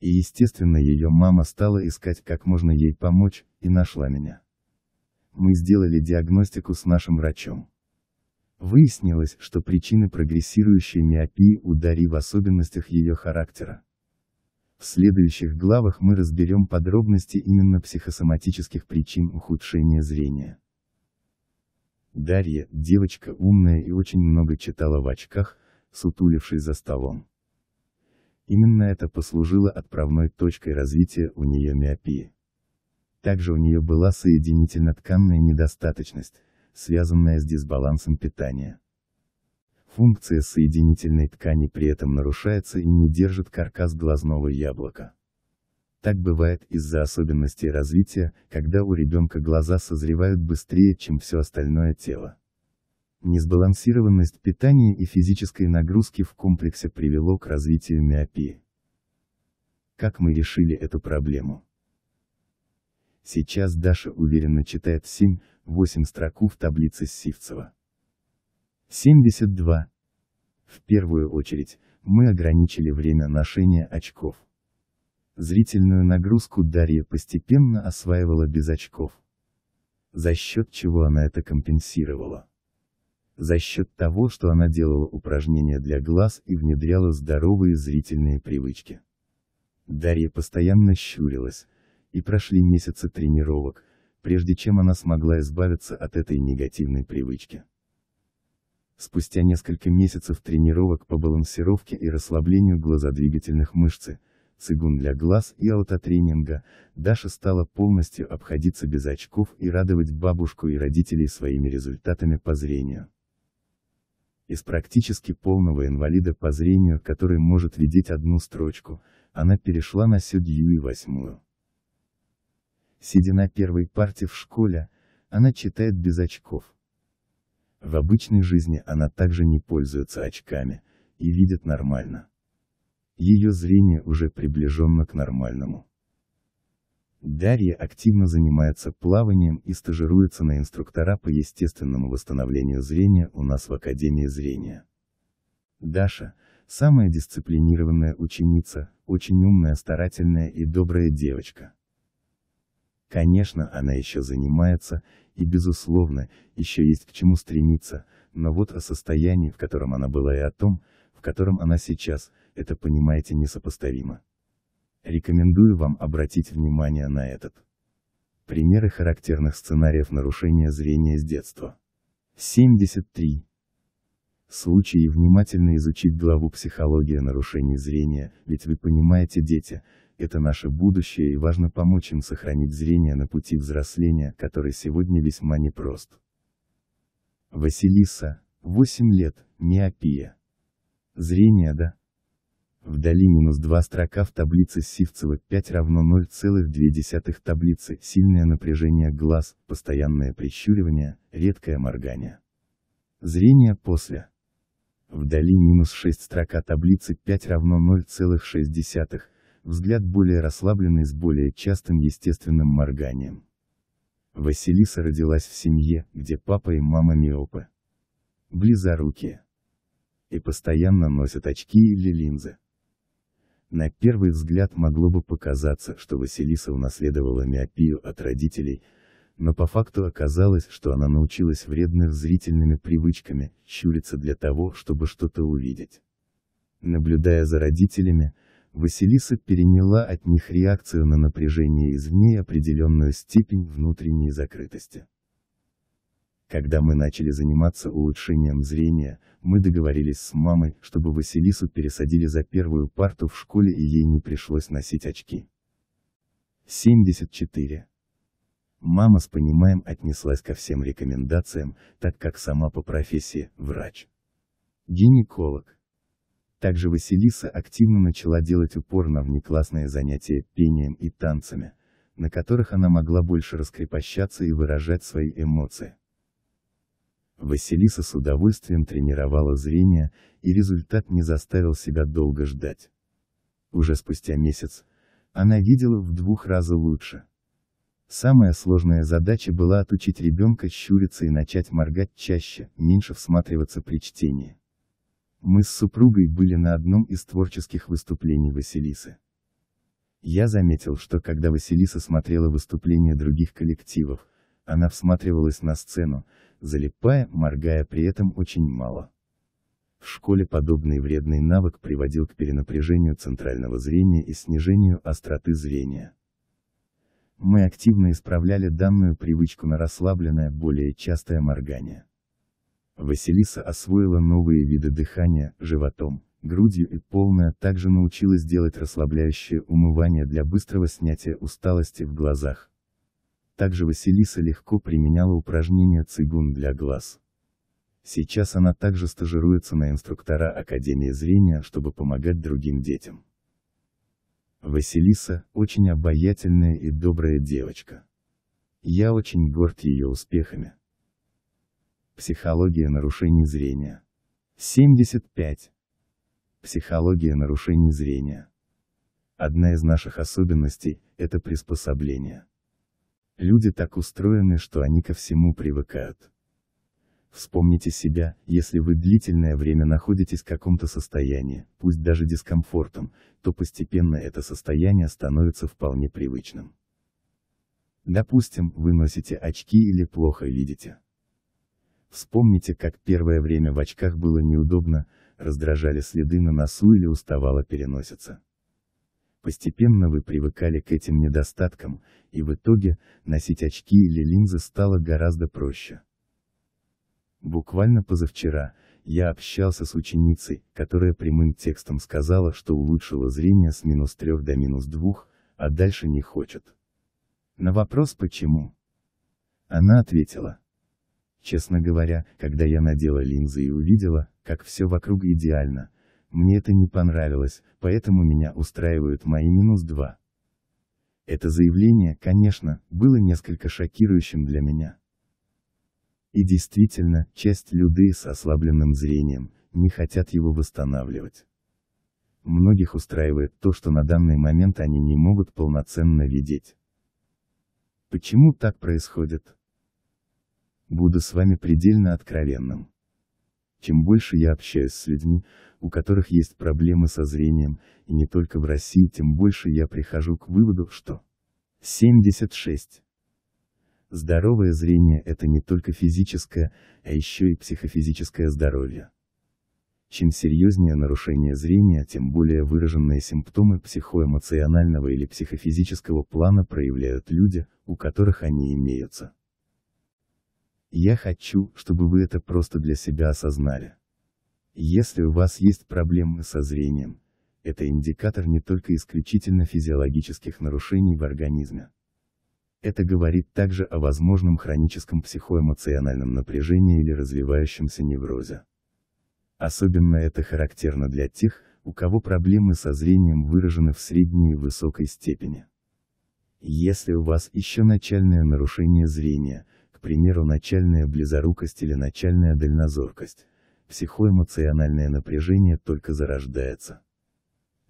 И естественно ее мама стала искать как можно ей помочь, и нашла меня. Мы сделали диагностику с нашим врачом. Выяснилось, что причины прогрессирующей миопии у в особенностях ее характера. В следующих главах мы разберем подробности именно психосоматических причин ухудшения зрения. Дарья, девочка умная и очень много читала в очках, сутулившись за столом. Именно это послужило отправной точкой развития у нее миопии. Также у нее была соединительно-тканная недостаточность, связанная с дисбалансом питания. Функция соединительной ткани при этом нарушается и не держит каркас глазного яблока. Так бывает из-за особенностей развития, когда у ребенка глаза созревают быстрее, чем все остальное тело. Несбалансированность питания и физической нагрузки в комплексе привело к развитию миопии. Как мы решили эту проблему? Сейчас Даша уверенно читает 7-8 строку в таблице Сивцева. 72. В первую очередь, мы ограничили время ношения очков. Зрительную нагрузку Дарья постепенно осваивала без очков. За счет чего она это компенсировала? За счет того, что она делала упражнения для глаз и внедряла здоровые зрительные привычки. Дарья постоянно щурилась, и прошли месяцы тренировок, прежде чем она смогла избавиться от этой негативной привычки. Спустя несколько месяцев тренировок по балансировке и расслаблению глазодвигательных мышц, цигун для глаз и аутотренинга, Даша стала полностью обходиться без очков и радовать бабушку и родителей своими результатами по зрению. Из практически полного инвалида по зрению, который может видеть одну строчку, она перешла на седью и восьмую. Сидя на первой парте в школе, она читает без очков. В обычной жизни она также не пользуется очками, и видит нормально. Ее зрение уже приближено к нормальному. Дарья активно занимается плаванием и стажируется на инструктора по естественному восстановлению зрения у нас в Академии зрения. Даша – самая дисциплинированная ученица, очень умная, старательная и добрая девочка. Конечно, она еще занимается, и безусловно, еще есть к чему стремиться, но вот о состоянии, в котором она была и о том, в котором она сейчас, это понимаете несопоставимо. Рекомендую вам обратить внимание на этот. Примеры характерных сценариев нарушения зрения с детства. 73. Случай и внимательно изучить главу «Психология нарушений зрения», ведь вы понимаете, дети, это наше будущее и важно помочь им сохранить зрение на пути взросления, который сегодня весьма непрост. Василиса, 8 лет, миопия. Зрение да. Вдали минус 2 строка в таблице Сивцева 5 равно 0,2 таблицы, сильное напряжение глаз, постоянное прищуривание, редкое моргание. Зрение после. Вдали минус 6 строка таблицы 5 равно 0,6, взгляд более расслабленный с более частым естественным морганием. Василиса родилась в семье, где папа и мама миопы. Близорукие. И постоянно носят очки или линзы. На первый взгляд могло бы показаться, что Василиса унаследовала миопию от родителей, но по факту оказалось, что она научилась вредных зрительными привычками, щуриться для того, чтобы что-то увидеть. Наблюдая за родителями, Василиса переняла от них реакцию на напряжение извне определенную степень внутренней закрытости. Когда мы начали заниматься улучшением зрения, мы договорились с мамой, чтобы Василису пересадили за первую парту в школе и ей не пришлось носить очки. 74. Мама с пониманием отнеслась ко всем рекомендациям, так как сама по профессии – врач. Гинеколог. Также Василиса активно начала делать упор на внеклассные занятия пением и танцами, на которых она могла больше раскрепощаться и выражать свои эмоции. Василиса с удовольствием тренировала зрение, и результат не заставил себя долго ждать. Уже спустя месяц, она видела в двух раза лучше. Самая сложная задача была отучить ребенка щуриться и начать моргать чаще, меньше всматриваться при чтении. Мы с супругой были на одном из творческих выступлений Василисы. Я заметил, что когда Василиса смотрела выступления других коллективов, она всматривалась на сцену, залипая, моргая при этом очень мало. В школе подобный вредный навык приводил к перенапряжению центрального зрения и снижению остроты зрения. Мы активно исправляли данную привычку на расслабленное, более частое моргание. Василиса освоила новые виды дыхания, животом, грудью и полная, также научилась делать расслабляющее умывание для быстрого снятия усталости в глазах. Также Василиса легко применяла упражнения цигун для глаз. Сейчас она также стажируется на инструктора Академии зрения, чтобы помогать другим детям. Василиса – очень обаятельная и добрая девочка. Я очень горд ее успехами. Психология нарушений зрения. 75. Психология нарушений зрения. Одна из наших особенностей – это приспособление. Люди так устроены, что они ко всему привыкают. Вспомните себя, если вы длительное время находитесь в каком-то состоянии, пусть даже дискомфортом, то постепенно это состояние становится вполне привычным. Допустим, вы носите очки или плохо видите. Вспомните, как первое время в очках было неудобно, раздражали следы на носу или уставала переноситься. Постепенно вы привыкали к этим недостаткам, и в итоге, носить очки или линзы стало гораздо проще. Буквально позавчера, я общался с ученицей, которая прямым текстом сказала, что улучшила зрение с минус 3 до минус 2, а дальше не хочет. На вопрос почему? Она ответила. Честно говоря, когда я надела линзы и увидела, как все вокруг идеально, мне это не понравилось, поэтому меня устраивают мои минус два. Это заявление, конечно, было несколько шокирующим для меня. И действительно, часть людей с ослабленным зрением, не хотят его восстанавливать. Многих устраивает то, что на данный момент они не могут полноценно видеть. Почему так происходит? Буду с вами предельно откровенным. Чем больше я общаюсь с людьми, у которых есть проблемы со зрением, и не только в России, тем больше я прихожу к выводу, что 76. Здоровое зрение – это не только физическое, а еще и психофизическое здоровье. Чем серьезнее нарушение зрения, тем более выраженные симптомы психоэмоционального или психофизического плана проявляют люди, у которых они имеются. Я хочу, чтобы вы это просто для себя осознали. Если у вас есть проблемы со зрением, это индикатор не только исключительно физиологических нарушений в организме. Это говорит также о возможном хроническом психоэмоциональном напряжении или развивающемся неврозе. Особенно это характерно для тех, у кого проблемы со зрением выражены в средней и высокой степени. Если у вас еще начальное нарушение зрения, к примеру начальная близорукость или начальная дальнозоркость, психоэмоциональное напряжение только зарождается.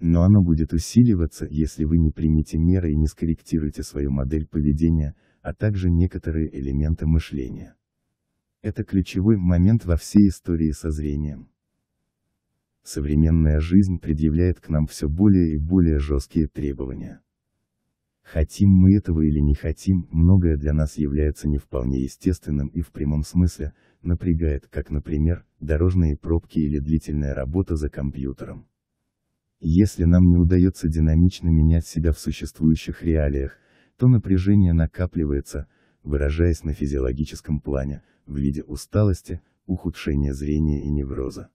Но оно будет усиливаться, если вы не примете меры и не скорректируете свою модель поведения, а также некоторые элементы мышления. Это ключевой момент во всей истории со зрением. Современная жизнь предъявляет к нам все более и более жесткие требования. Хотим мы этого или не хотим, многое для нас является не вполне естественным и в прямом смысле, напрягает, как, например, дорожные пробки или длительная работа за компьютером. Если нам не удается динамично менять себя в существующих реалиях, то напряжение накапливается, выражаясь на физиологическом плане, в виде усталости, ухудшения зрения и невроза.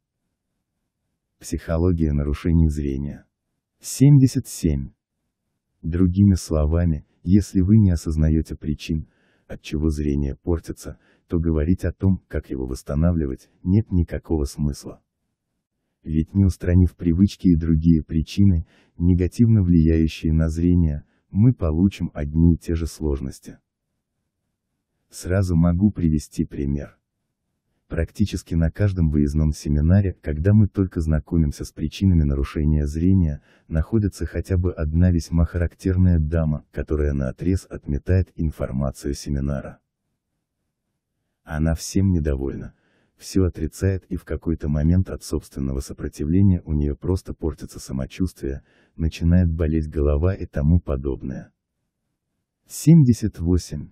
Психология нарушений зрения. 77. Другими словами, если вы не осознаете причин, от чего зрение портится, то говорить о том, как его восстанавливать, нет никакого смысла. Ведь не устранив привычки и другие причины, негативно влияющие на зрение, мы получим одни и те же сложности. Сразу могу привести пример. Практически на каждом выездном семинаре, когда мы только знакомимся с причинами нарушения зрения, находится хотя бы одна весьма характерная дама, которая наотрез отметает информацию семинара. Она всем недовольна, все отрицает и в какой-то момент от собственного сопротивления у нее просто портится самочувствие, начинает болеть голова и тому подобное. 78.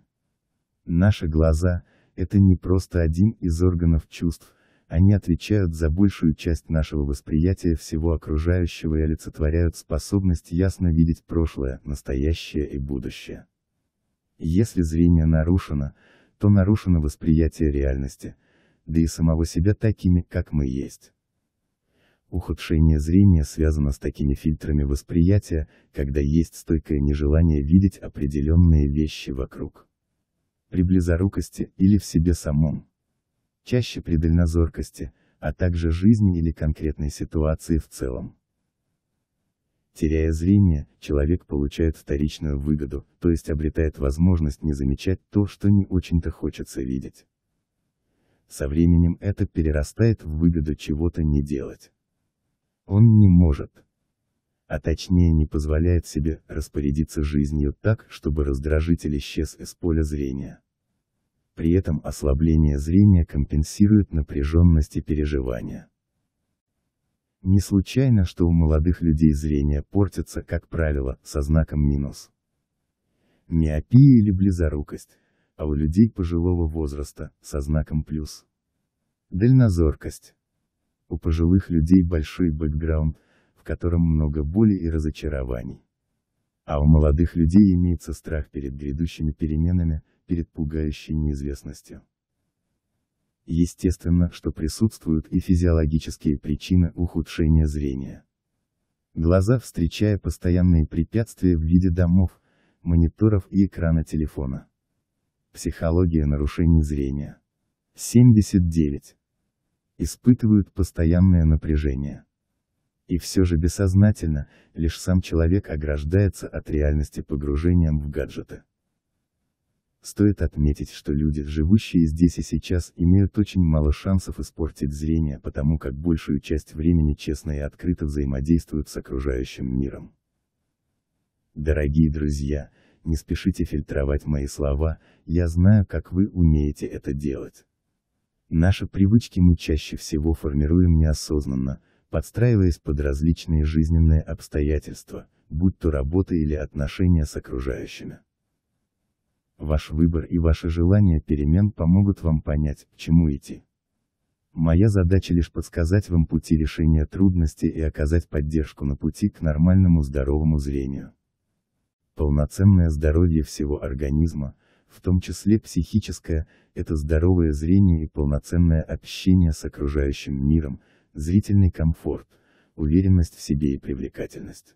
Наши глаза – это не просто один из органов чувств, они отвечают за большую часть нашего восприятия всего окружающего и олицетворяют способность ясно видеть прошлое, настоящее и будущее. Если зрение нарушено, то нарушено восприятие реальности, да и самого себя такими, как мы есть. Ухудшение зрения связано с такими фильтрами восприятия, когда есть стойкое нежелание видеть определенные вещи вокруг при близорукости или в себе самом. Чаще при дальнозоркости, а также жизни или конкретной ситуации в целом. Теряя зрение, человек получает вторичную выгоду, то есть обретает возможность не замечать то, что не очень-то хочется видеть. Со временем это перерастает в выгоду чего-то не делать. Он не может, а точнее не позволяет себе распорядиться жизнью так, чтобы раздражитель исчез из поля зрения. При этом ослабление зрения компенсирует напряженность и переживания. Не случайно, что у молодых людей зрение портится, как правило, со знаком минус. Миопия или близорукость, а у людей пожилого возраста, со знаком плюс. Дальнозоркость. У пожилых людей большой бэкграунд – в котором много боли и разочарований. А у молодых людей имеется страх перед грядущими переменами, перед пугающей неизвестностью. Естественно, что присутствуют и физиологические причины ухудшения зрения. Глаза, встречая постоянные препятствия в виде домов, мониторов и экрана телефона. Психология нарушений зрения. 79. Испытывают постоянное напряжение. И все же бессознательно, лишь сам человек ограждается от реальности погружением в гаджеты. Стоит отметить, что люди, живущие здесь и сейчас, имеют очень мало шансов испортить зрение, потому как большую часть времени честно и открыто взаимодействуют с окружающим миром. Дорогие друзья, не спешите фильтровать мои слова, я знаю, как вы умеете это делать. Наши привычки мы чаще всего формируем неосознанно, подстраиваясь под различные жизненные обстоятельства, будь то работа или отношения с окружающими. Ваш выбор и ваше желание перемен помогут вам понять, к чему идти. Моя задача лишь подсказать вам пути решения трудностей и оказать поддержку на пути к нормальному здоровому зрению. Полноценное здоровье всего организма, в том числе психическое, это здоровое зрение и полноценное общение с окружающим миром, зрительный комфорт, уверенность в себе и привлекательность.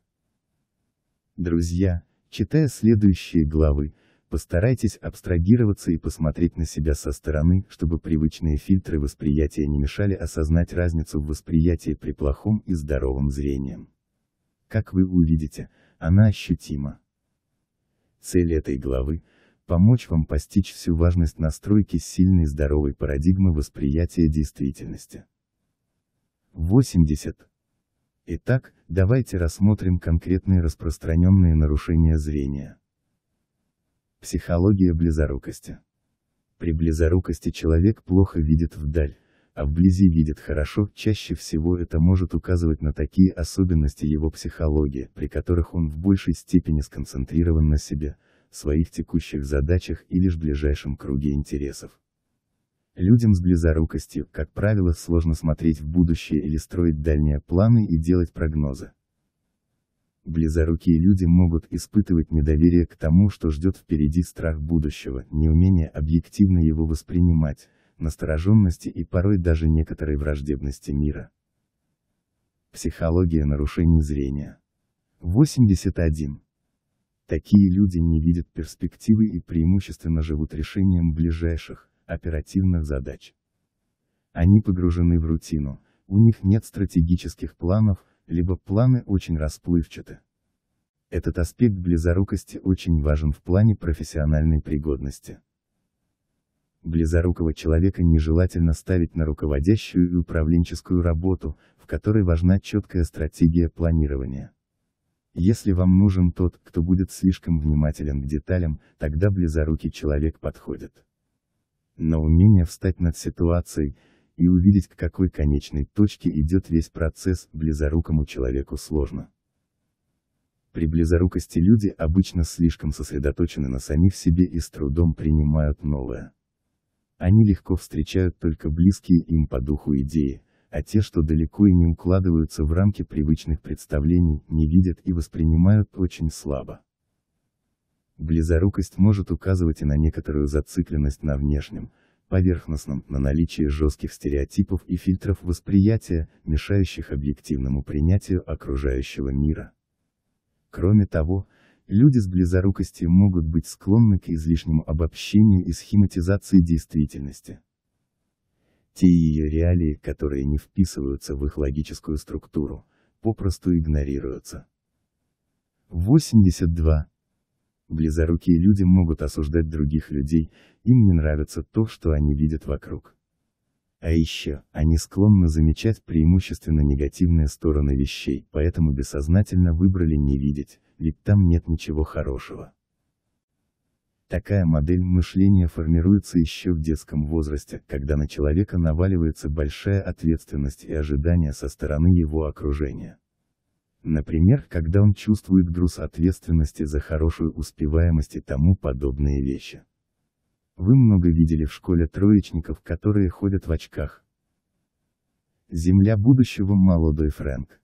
Друзья, читая следующие главы, постарайтесь абстрагироваться и посмотреть на себя со стороны, чтобы привычные фильтры восприятия не мешали осознать разницу в восприятии при плохом и здоровом зрении. Как вы увидите, она ощутима. Цель этой главы – помочь вам постичь всю важность настройки сильной здоровой парадигмы восприятия действительности. 80. Итак, давайте рассмотрим конкретные распространенные нарушения зрения. Психология близорукости. При близорукости человек плохо видит вдаль, а вблизи видит хорошо, чаще всего это может указывать на такие особенности его психологии, при которых он в большей степени сконцентрирован на себе, своих текущих задачах и лишь ближайшем круге интересов. Людям с близорукостью, как правило, сложно смотреть в будущее или строить дальние планы и делать прогнозы. Близорукие люди могут испытывать недоверие к тому, что ждет впереди страх будущего, неумение объективно его воспринимать, настороженности и порой даже некоторой враждебности мира. Психология нарушений зрения. 81. Такие люди не видят перспективы и преимущественно живут решением ближайших, оперативных задач. Они погружены в рутину, у них нет стратегических планов, либо планы очень расплывчаты. Этот аспект близорукости очень важен в плане профессиональной пригодности. Близорукого человека нежелательно ставить на руководящую и управленческую работу, в которой важна четкая стратегия планирования. Если вам нужен тот, кто будет слишком внимателен к деталям, тогда близорукий человек подходит но умение встать над ситуацией, и увидеть к какой конечной точке идет весь процесс, близорукому человеку сложно. При близорукости люди обычно слишком сосредоточены на самих себе и с трудом принимают новое. Они легко встречают только близкие им по духу идеи, а те, что далеко и не укладываются в рамки привычных представлений, не видят и воспринимают очень слабо. Близорукость может указывать и на некоторую зацикленность на внешнем, поверхностном, на наличие жестких стереотипов и фильтров восприятия, мешающих объективному принятию окружающего мира. Кроме того, люди с близорукостью могут быть склонны к излишнему обобщению и схематизации действительности. Те ее реалии, которые не вписываются в их логическую структуру, попросту игнорируются. 82. Близорукие люди могут осуждать других людей, им не нравится то, что они видят вокруг. А еще, они склонны замечать преимущественно негативные стороны вещей, поэтому бессознательно выбрали не видеть, ведь там нет ничего хорошего. Такая модель мышления формируется еще в детском возрасте, когда на человека наваливается большая ответственность и ожидания со стороны его окружения. Например, когда он чувствует груз ответственности за хорошую успеваемость и тому подобные вещи. Вы много видели в школе троечников, которые ходят в очках. Земля будущего молодой Фрэнк.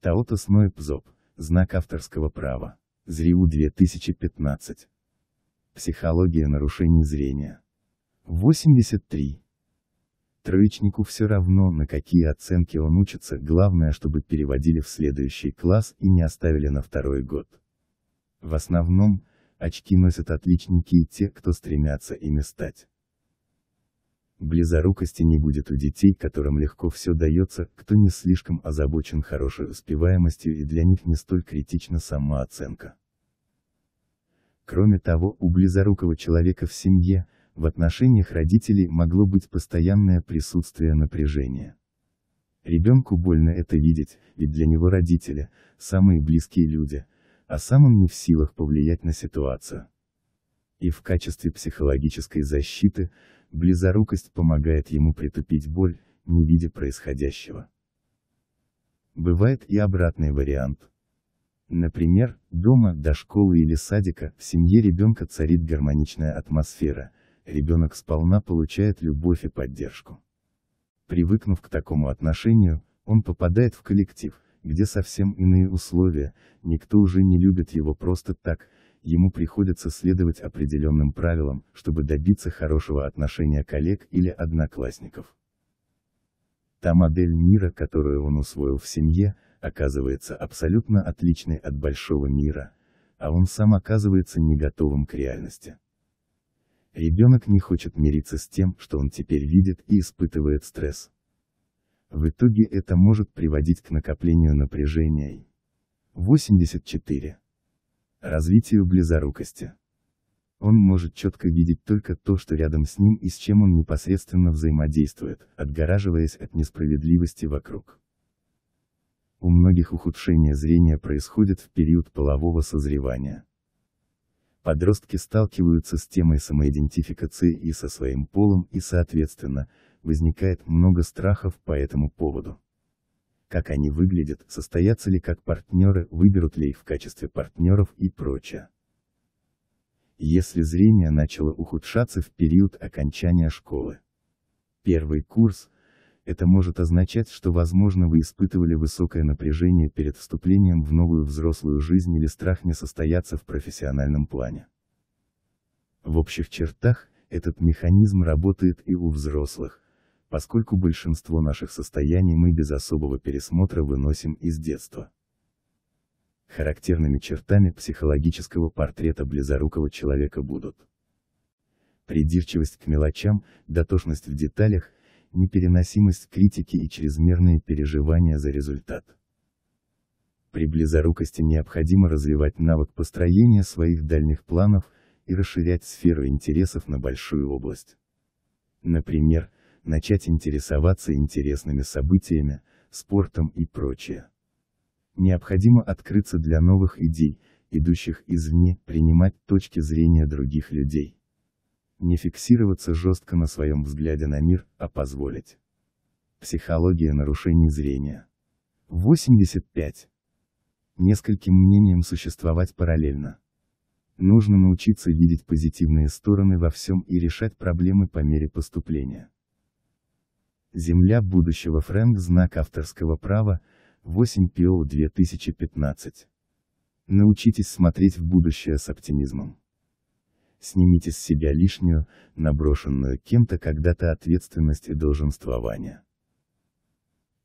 Таотос Ной Пзоп, знак авторского права. ЗРИУ 2015. Психология нарушений зрения. 83. Троечнику все равно, на какие оценки он учится, главное, чтобы переводили в следующий класс и не оставили на второй год. В основном, очки носят отличники и те, кто стремятся ими стать. Близорукости не будет у детей, которым легко все дается, кто не слишком озабочен хорошей успеваемостью и для них не столь критична самооценка. Кроме того, у близорукого человека в семье, в отношениях родителей могло быть постоянное присутствие напряжения. Ребенку больно это видеть, ведь для него родители – самые близкие люди, а сам он не в силах повлиять на ситуацию. И в качестве психологической защиты, близорукость помогает ему притупить боль, не видя происходящего. Бывает и обратный вариант. Например, дома, до школы или садика, в семье ребенка царит гармоничная атмосфера, ребенок сполна получает любовь и поддержку. Привыкнув к такому отношению, он попадает в коллектив, где совсем иные условия, никто уже не любит его просто так, ему приходится следовать определенным правилам, чтобы добиться хорошего отношения коллег или одноклассников. Та модель мира, которую он усвоил в семье, оказывается абсолютно отличной от большого мира, а он сам оказывается не готовым к реальности. Ребенок не хочет мириться с тем, что он теперь видит и испытывает стресс. В итоге это может приводить к накоплению напряжения. 84. Развитию близорукости. Он может четко видеть только то, что рядом с ним и с чем он непосредственно взаимодействует, отгораживаясь от несправедливости вокруг. У многих ухудшение зрения происходит в период полового созревания. Подростки сталкиваются с темой самоидентификации и со своим полом и соответственно, возникает много страхов по этому поводу. Как они выглядят, состоятся ли как партнеры, выберут ли их в качестве партнеров и прочее. Если зрение начало ухудшаться в период окончания школы. Первый курс, это может означать, что возможно вы испытывали высокое напряжение перед вступлением в новую взрослую жизнь или страх не состояться в профессиональном плане. В общих чертах, этот механизм работает и у взрослых, поскольку большинство наших состояний мы без особого пересмотра выносим из детства. Характерными чертами психологического портрета близорукого человека будут придирчивость к мелочам, дотошность в деталях, непереносимость критики и чрезмерные переживания за результат. При близорукости необходимо развивать навык построения своих дальних планов и расширять сферу интересов на большую область. Например, начать интересоваться интересными событиями, спортом и прочее. Необходимо открыться для новых идей, идущих извне, принимать точки зрения других людей не фиксироваться жестко на своем взгляде на мир, а позволить. Психология нарушений зрения. 85. Нескольким мнениям существовать параллельно. Нужно научиться видеть позитивные стороны во всем и решать проблемы по мере поступления. Земля будущего Фрэнк знак авторского права, 8 ПО 2015. Научитесь смотреть в будущее с оптимизмом снимите с себя лишнюю, наброшенную кем-то когда-то ответственность и долженствование.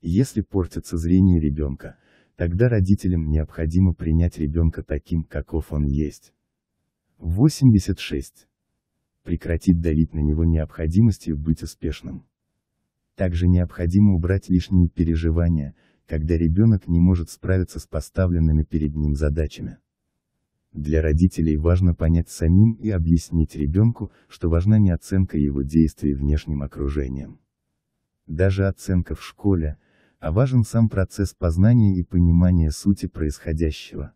Если портится зрение ребенка, тогда родителям необходимо принять ребенка таким, каков он есть. 86. Прекратить давить на него необходимостью быть успешным. Также необходимо убрать лишние переживания, когда ребенок не может справиться с поставленными перед ним задачами. Для родителей важно понять самим и объяснить ребенку, что важна не оценка его действий внешним окружением. Даже оценка в школе, а важен сам процесс познания и понимания сути происходящего.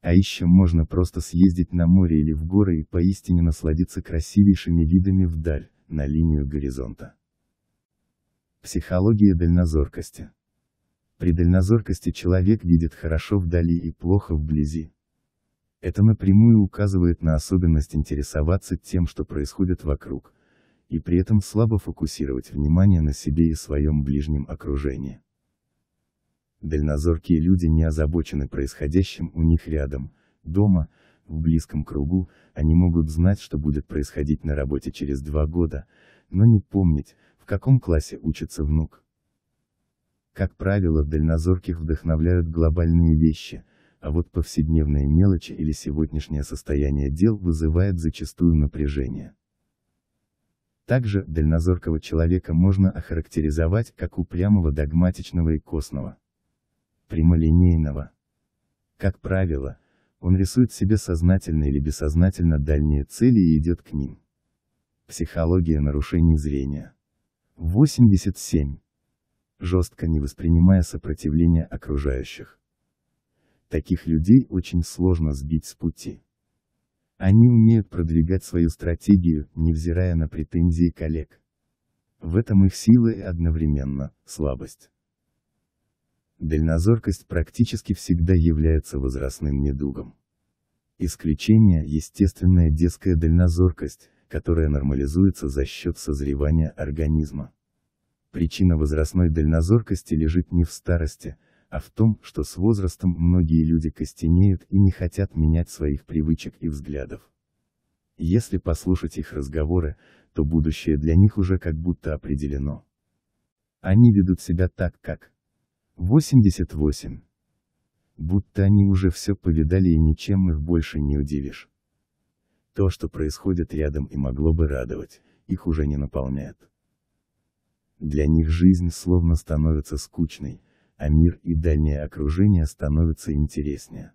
А еще можно просто съездить на море или в горы и поистине насладиться красивейшими видами вдаль, на линию горизонта. Психология дальнозоркости. При дальнозоркости человек видит хорошо вдали и плохо вблизи. Это напрямую указывает на особенность интересоваться тем, что происходит вокруг, и при этом слабо фокусировать внимание на себе и своем ближнем окружении. Дальнозоркие люди не озабочены происходящим у них рядом, дома, в близком кругу, они могут знать, что будет происходить на работе через два года, но не помнить, в каком классе учится внук. Как правило, дальнозорких вдохновляют глобальные вещи – а вот повседневные мелочи или сегодняшнее состояние дел вызывает зачастую напряжение. Также дальнозоркого человека можно охарактеризовать как упрямого, догматичного и костного. Прямолинейного. Как правило, он рисует себе сознательно или бессознательно дальние цели и идет к ним. Психология нарушений зрения. 87. Жестко не воспринимая сопротивление окружающих. Таких людей очень сложно сбить с пути. Они умеют продвигать свою стратегию, невзирая на претензии коллег. В этом их сила и одновременно слабость. Дальнозоркость практически всегда является возрастным недугом. Исключение – естественная детская дальнозоркость, которая нормализуется за счет созревания организма. Причина возрастной дальнозоркости лежит не в старости, а в том, что с возрастом многие люди костенеют и не хотят менять своих привычек и взглядов. Если послушать их разговоры, то будущее для них уже как будто определено. Они ведут себя так, как 88. Будто они уже все повидали и ничем их больше не удивишь. То, что происходит рядом и могло бы радовать, их уже не наполняет. Для них жизнь словно становится скучной, а мир и дальнее окружение становятся интереснее.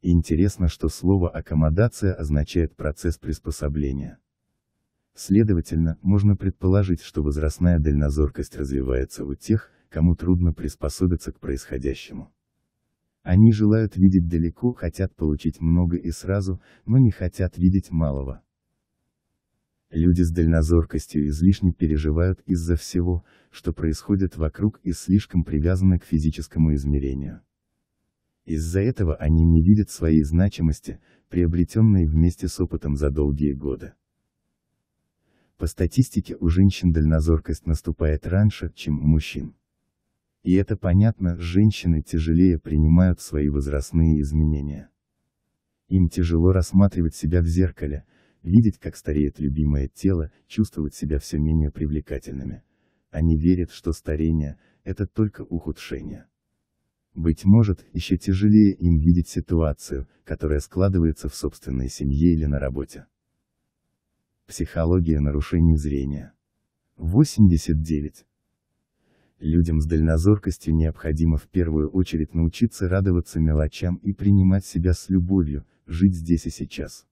Интересно, что слово «аккомодация» означает процесс приспособления. Следовательно, можно предположить, что возрастная дальнозоркость развивается у тех, кому трудно приспособиться к происходящему. Они желают видеть далеко, хотят получить много и сразу, но не хотят видеть малого. Люди с дальнозоркостью излишне переживают из-за всего, что происходит вокруг и слишком привязаны к физическому измерению. Из-за этого они не видят своей значимости, приобретенной вместе с опытом за долгие годы. По статистике у женщин дальнозоркость наступает раньше, чем у мужчин. И это понятно, женщины тяжелее принимают свои возрастные изменения. Им тяжело рассматривать себя в зеркале, видеть, как стареет любимое тело, чувствовать себя все менее привлекательными. Они верят, что старение – это только ухудшение. Быть может, еще тяжелее им видеть ситуацию, которая складывается в собственной семье или на работе. Психология нарушений зрения. 89. Людям с дальнозоркостью необходимо в первую очередь научиться радоваться мелочам и принимать себя с любовью, жить здесь и сейчас.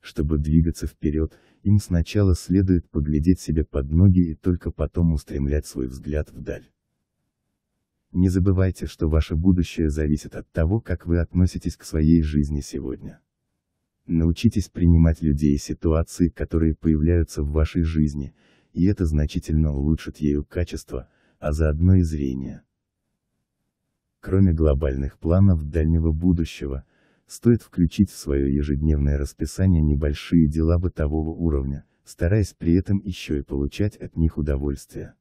Чтобы двигаться вперед, им сначала следует поглядеть себе под ноги и только потом устремлять свой взгляд вдаль. Не забывайте, что ваше будущее зависит от того, как вы относитесь к своей жизни сегодня. Научитесь принимать людей и ситуации, которые появляются в вашей жизни, и это значительно улучшит ее качество, а заодно и зрение. Кроме глобальных планов дальнего будущего, Стоит включить в свое ежедневное расписание небольшие дела бытового уровня, стараясь при этом еще и получать от них удовольствие.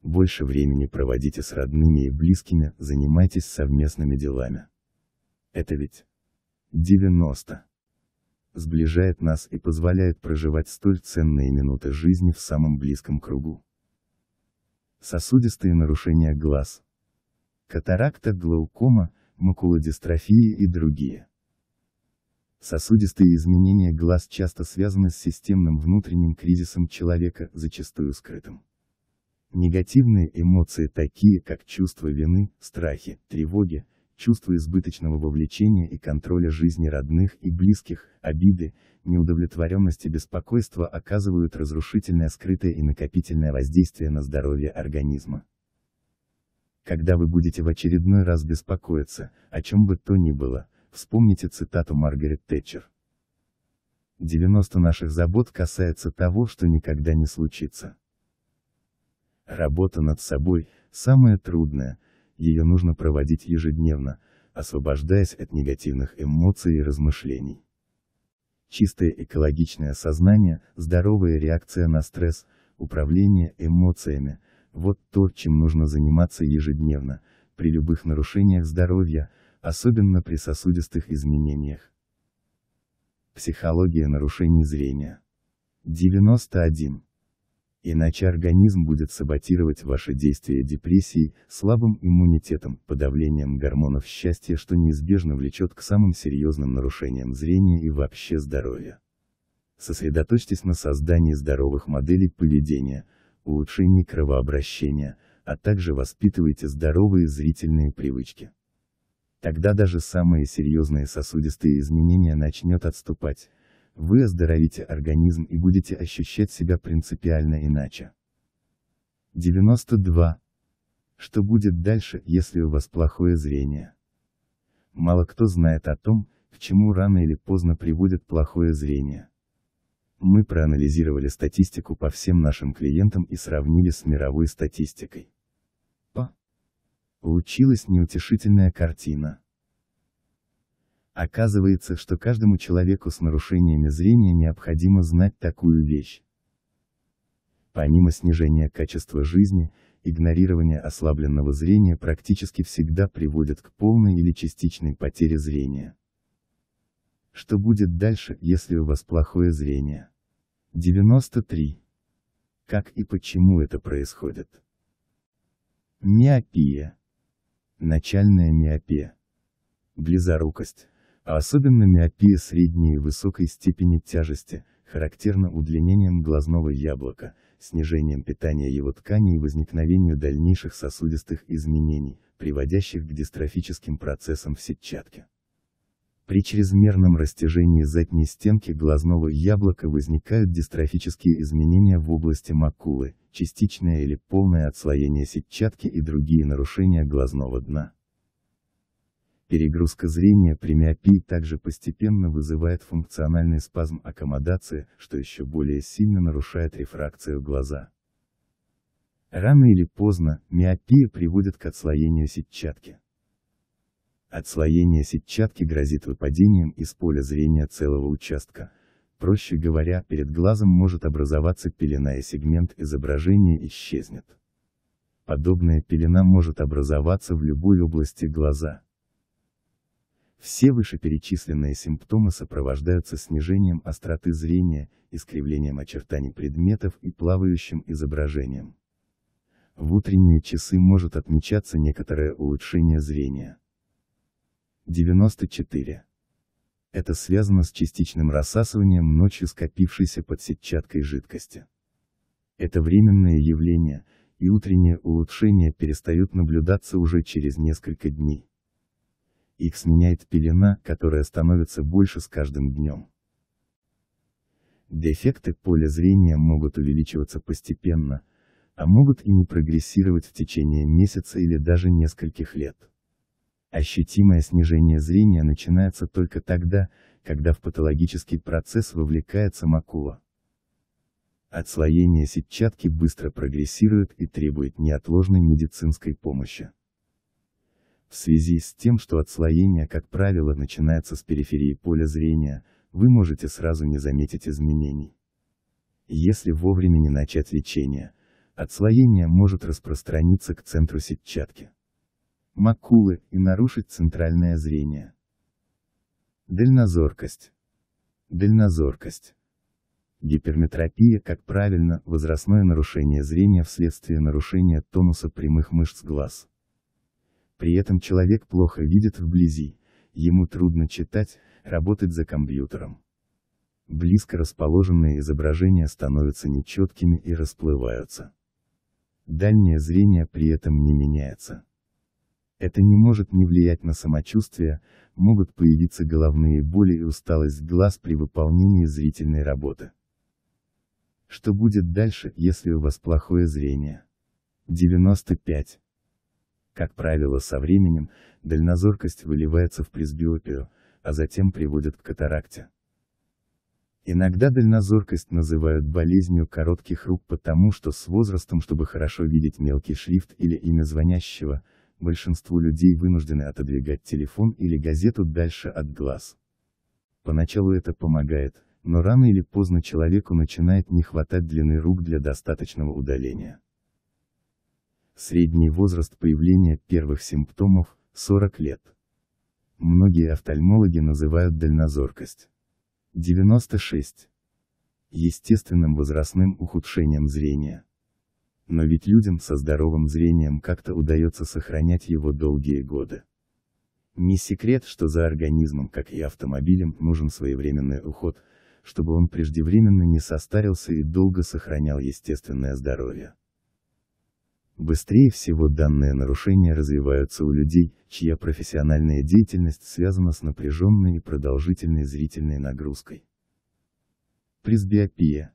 Больше времени проводите с родными и близкими, занимайтесь совместными делами. Это ведь 90 сближает нас и позволяет проживать столь ценные минуты жизни в самом близком кругу. Сосудистые нарушения глаз. Катаракта, глаукома, макулодистрофия и другие. Сосудистые изменения глаз часто связаны с системным внутренним кризисом человека, зачастую скрытым. Негативные эмоции такие, как чувство вины, страхи, тревоги, чувство избыточного вовлечения и контроля жизни родных и близких, обиды, неудовлетворенность и беспокойство оказывают разрушительное скрытое и накопительное воздействие на здоровье организма. Когда вы будете в очередной раз беспокоиться, о чем бы то ни было, вспомните цитату Маргарет Тэтчер. 90 наших забот касается того, что никогда не случится. Работа над собой – самое трудное, ее нужно проводить ежедневно, освобождаясь от негативных эмоций и размышлений. Чистое экологичное сознание, здоровая реакция на стресс, управление эмоциями, вот то, чем нужно заниматься ежедневно, при любых нарушениях здоровья, особенно при сосудистых изменениях. Психология нарушений зрения. 91. Иначе организм будет саботировать ваши действия депрессией, слабым иммунитетом, подавлением гормонов счастья, что неизбежно влечет к самым серьезным нарушениям зрения и вообще здоровья. Сосредоточьтесь на создании здоровых моделей поведения, улучшении кровообращения, а также воспитывайте здоровые зрительные привычки. Тогда даже самые серьезные сосудистые изменения начнет отступать, вы оздоровите организм и будете ощущать себя принципиально иначе. 92. Что будет дальше, если у вас плохое зрение? Мало кто знает о том, к чему рано или поздно приводит плохое зрение. Мы проанализировали статистику по всем нашим клиентам и сравнили с мировой статистикой. По. Получилась неутешительная картина. Оказывается, что каждому человеку с нарушениями зрения необходимо знать такую вещь. Помимо снижения качества жизни, игнорирование ослабленного зрения практически всегда приводит к полной или частичной потере зрения. Что будет дальше, если у вас плохое зрение? 93. Как и почему это происходит? Миопия. Начальная миопия. Близорукость, а особенно миопия средней и высокой степени тяжести, характерна удлинением глазного яблока, снижением питания его тканей и возникновению дальнейших сосудистых изменений, приводящих к дистрофическим процессам в сетчатке. При чрезмерном растяжении задней стенки глазного яблока возникают дистрофические изменения в области макулы, частичное или полное отслоение сетчатки и другие нарушения глазного дна. Перегрузка зрения при миопии также постепенно вызывает функциональный спазм аккомодации, что еще более сильно нарушает рефракцию глаза. Рано или поздно, миопия приводит к отслоению сетчатки. Отслоение сетчатки грозит выпадением из поля зрения целого участка. Проще говоря, перед глазом может образоваться пелена и сегмент изображения исчезнет. Подобная пелена может образоваться в любой области глаза. Все вышеперечисленные симптомы сопровождаются снижением остроты зрения, искривлением очертаний предметов и плавающим изображением. В утренние часы может отмечаться некоторое улучшение зрения. 94. Это связано с частичным рассасыванием ночью скопившейся под сетчаткой жидкости. Это временное явление, и утреннее улучшение перестает наблюдаться уже через несколько дней. Их сменяет пелена, которая становится больше с каждым днем. Дефекты поля зрения могут увеличиваться постепенно, а могут и не прогрессировать в течение месяца или даже нескольких лет. Ощутимое снижение зрения начинается только тогда, когда в патологический процесс вовлекается макула. Отслоение сетчатки быстро прогрессирует и требует неотложной медицинской помощи. В связи с тем, что отслоение, как правило, начинается с периферии поля зрения, вы можете сразу не заметить изменений. Если вовремя не начать лечение, отслоение может распространиться к центру сетчатки макулы и нарушить центральное зрение. Дальнозоркость. Дальнозоркость. Гиперметропия, как правильно, возрастное нарушение зрения вследствие нарушения тонуса прямых мышц глаз. При этом человек плохо видит вблизи, ему трудно читать, работать за компьютером. Близко расположенные изображения становятся нечеткими и расплываются. Дальнее зрение при этом не меняется. Это не может не влиять на самочувствие, могут появиться головные боли и усталость глаз при выполнении зрительной работы. Что будет дальше, если у вас плохое зрение? 95. Как правило, со временем, дальнозоркость выливается в пресбиопию, а затем приводит к катаракте. Иногда дальнозоркость называют болезнью коротких рук потому, что с возрастом, чтобы хорошо видеть мелкий шрифт или имя звонящего, большинство людей вынуждены отодвигать телефон или газету дальше от глаз. Поначалу это помогает, но рано или поздно человеку начинает не хватать длины рук для достаточного удаления. Средний возраст появления первых симптомов – 40 лет. Многие офтальмологи называют дальнозоркость. 96. Естественным возрастным ухудшением зрения. Но ведь людям со здоровым зрением как-то удается сохранять его долгие годы. Не секрет, что за организмом, как и автомобилем, нужен своевременный уход, чтобы он преждевременно не состарился и долго сохранял естественное здоровье. Быстрее всего данные нарушения развиваются у людей, чья профессиональная деятельность связана с напряженной и продолжительной зрительной нагрузкой. Пресбиопия.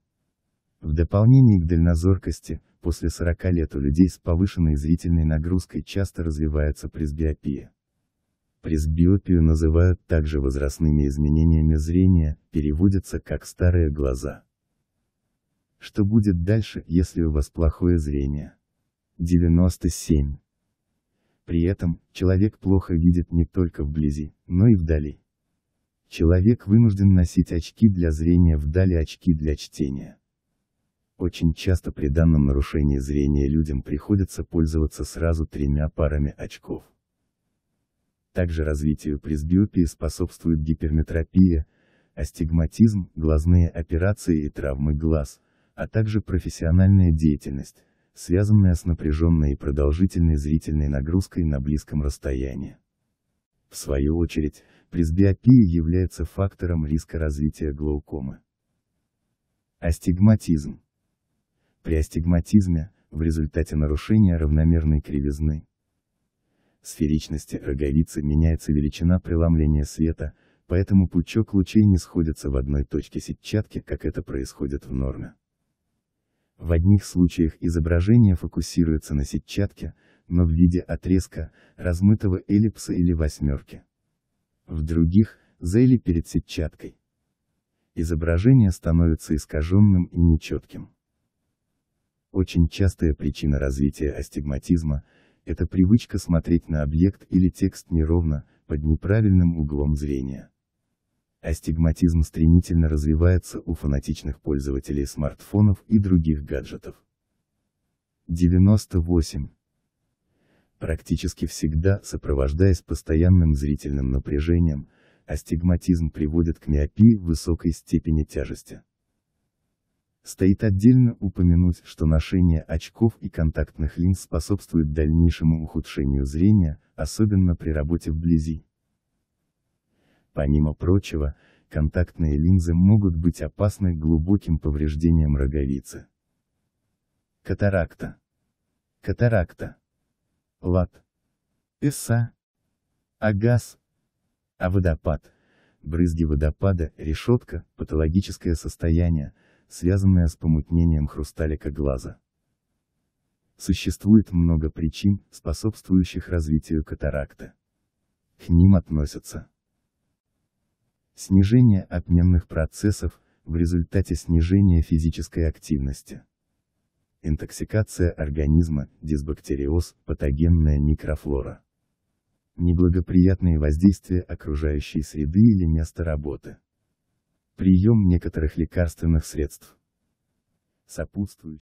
В дополнение к дальнозоркости, После 40 лет у людей с повышенной зрительной нагрузкой часто развивается пресбиопия. Пресбиопию называют также возрастными изменениями зрения, переводится как «старые глаза». Что будет дальше, если у вас плохое зрение? 97. При этом, человек плохо видит не только вблизи, но и вдали. Человек вынужден носить очки для зрения вдали очки для чтения. Очень часто при данном нарушении зрения людям приходится пользоваться сразу тремя парами очков. Также развитию пресбиопии способствует гиперметропия, астигматизм, глазные операции и травмы глаз, а также профессиональная деятельность, связанная с напряженной и продолжительной зрительной нагрузкой на близком расстоянии. В свою очередь, пресбиопия является фактором риска развития глаукомы. Астигматизм при астигматизме, в результате нарушения равномерной кривизны сферичности роговицы меняется величина преломления света, поэтому пучок лучей не сходится в одной точке сетчатки, как это происходит в норме. В одних случаях изображение фокусируется на сетчатке, но в виде отрезка, размытого эллипса или восьмерки. В других, за перед сетчаткой. Изображение становится искаженным и нечетким. Очень частая причина развития астигматизма – это привычка смотреть на объект или текст неровно, под неправильным углом зрения. Астигматизм стремительно развивается у фанатичных пользователей смартфонов и других гаджетов. 98. Практически всегда, сопровождаясь постоянным зрительным напряжением, астигматизм приводит к миопии высокой степени тяжести. Стоит отдельно упомянуть, что ношение очков и контактных линз способствует дальнейшему ухудшению зрения, особенно при работе вблизи. Помимо прочего, контактные линзы могут быть опасны глубоким повреждением роговицы. Катаракта. Катаракта. Лад. Песа. Агаз. А водопад. Брызги водопада, решетка, патологическое состояние – связанная с помутнением хрусталика глаза. Существует много причин, способствующих развитию катаракты. К ним относятся снижение обменных процессов в результате снижения физической активности, интоксикация организма, дисбактериоз, патогенная микрофлора, неблагоприятные воздействия окружающей среды или места работы, Прием некоторых лекарственных средств. сопутствующий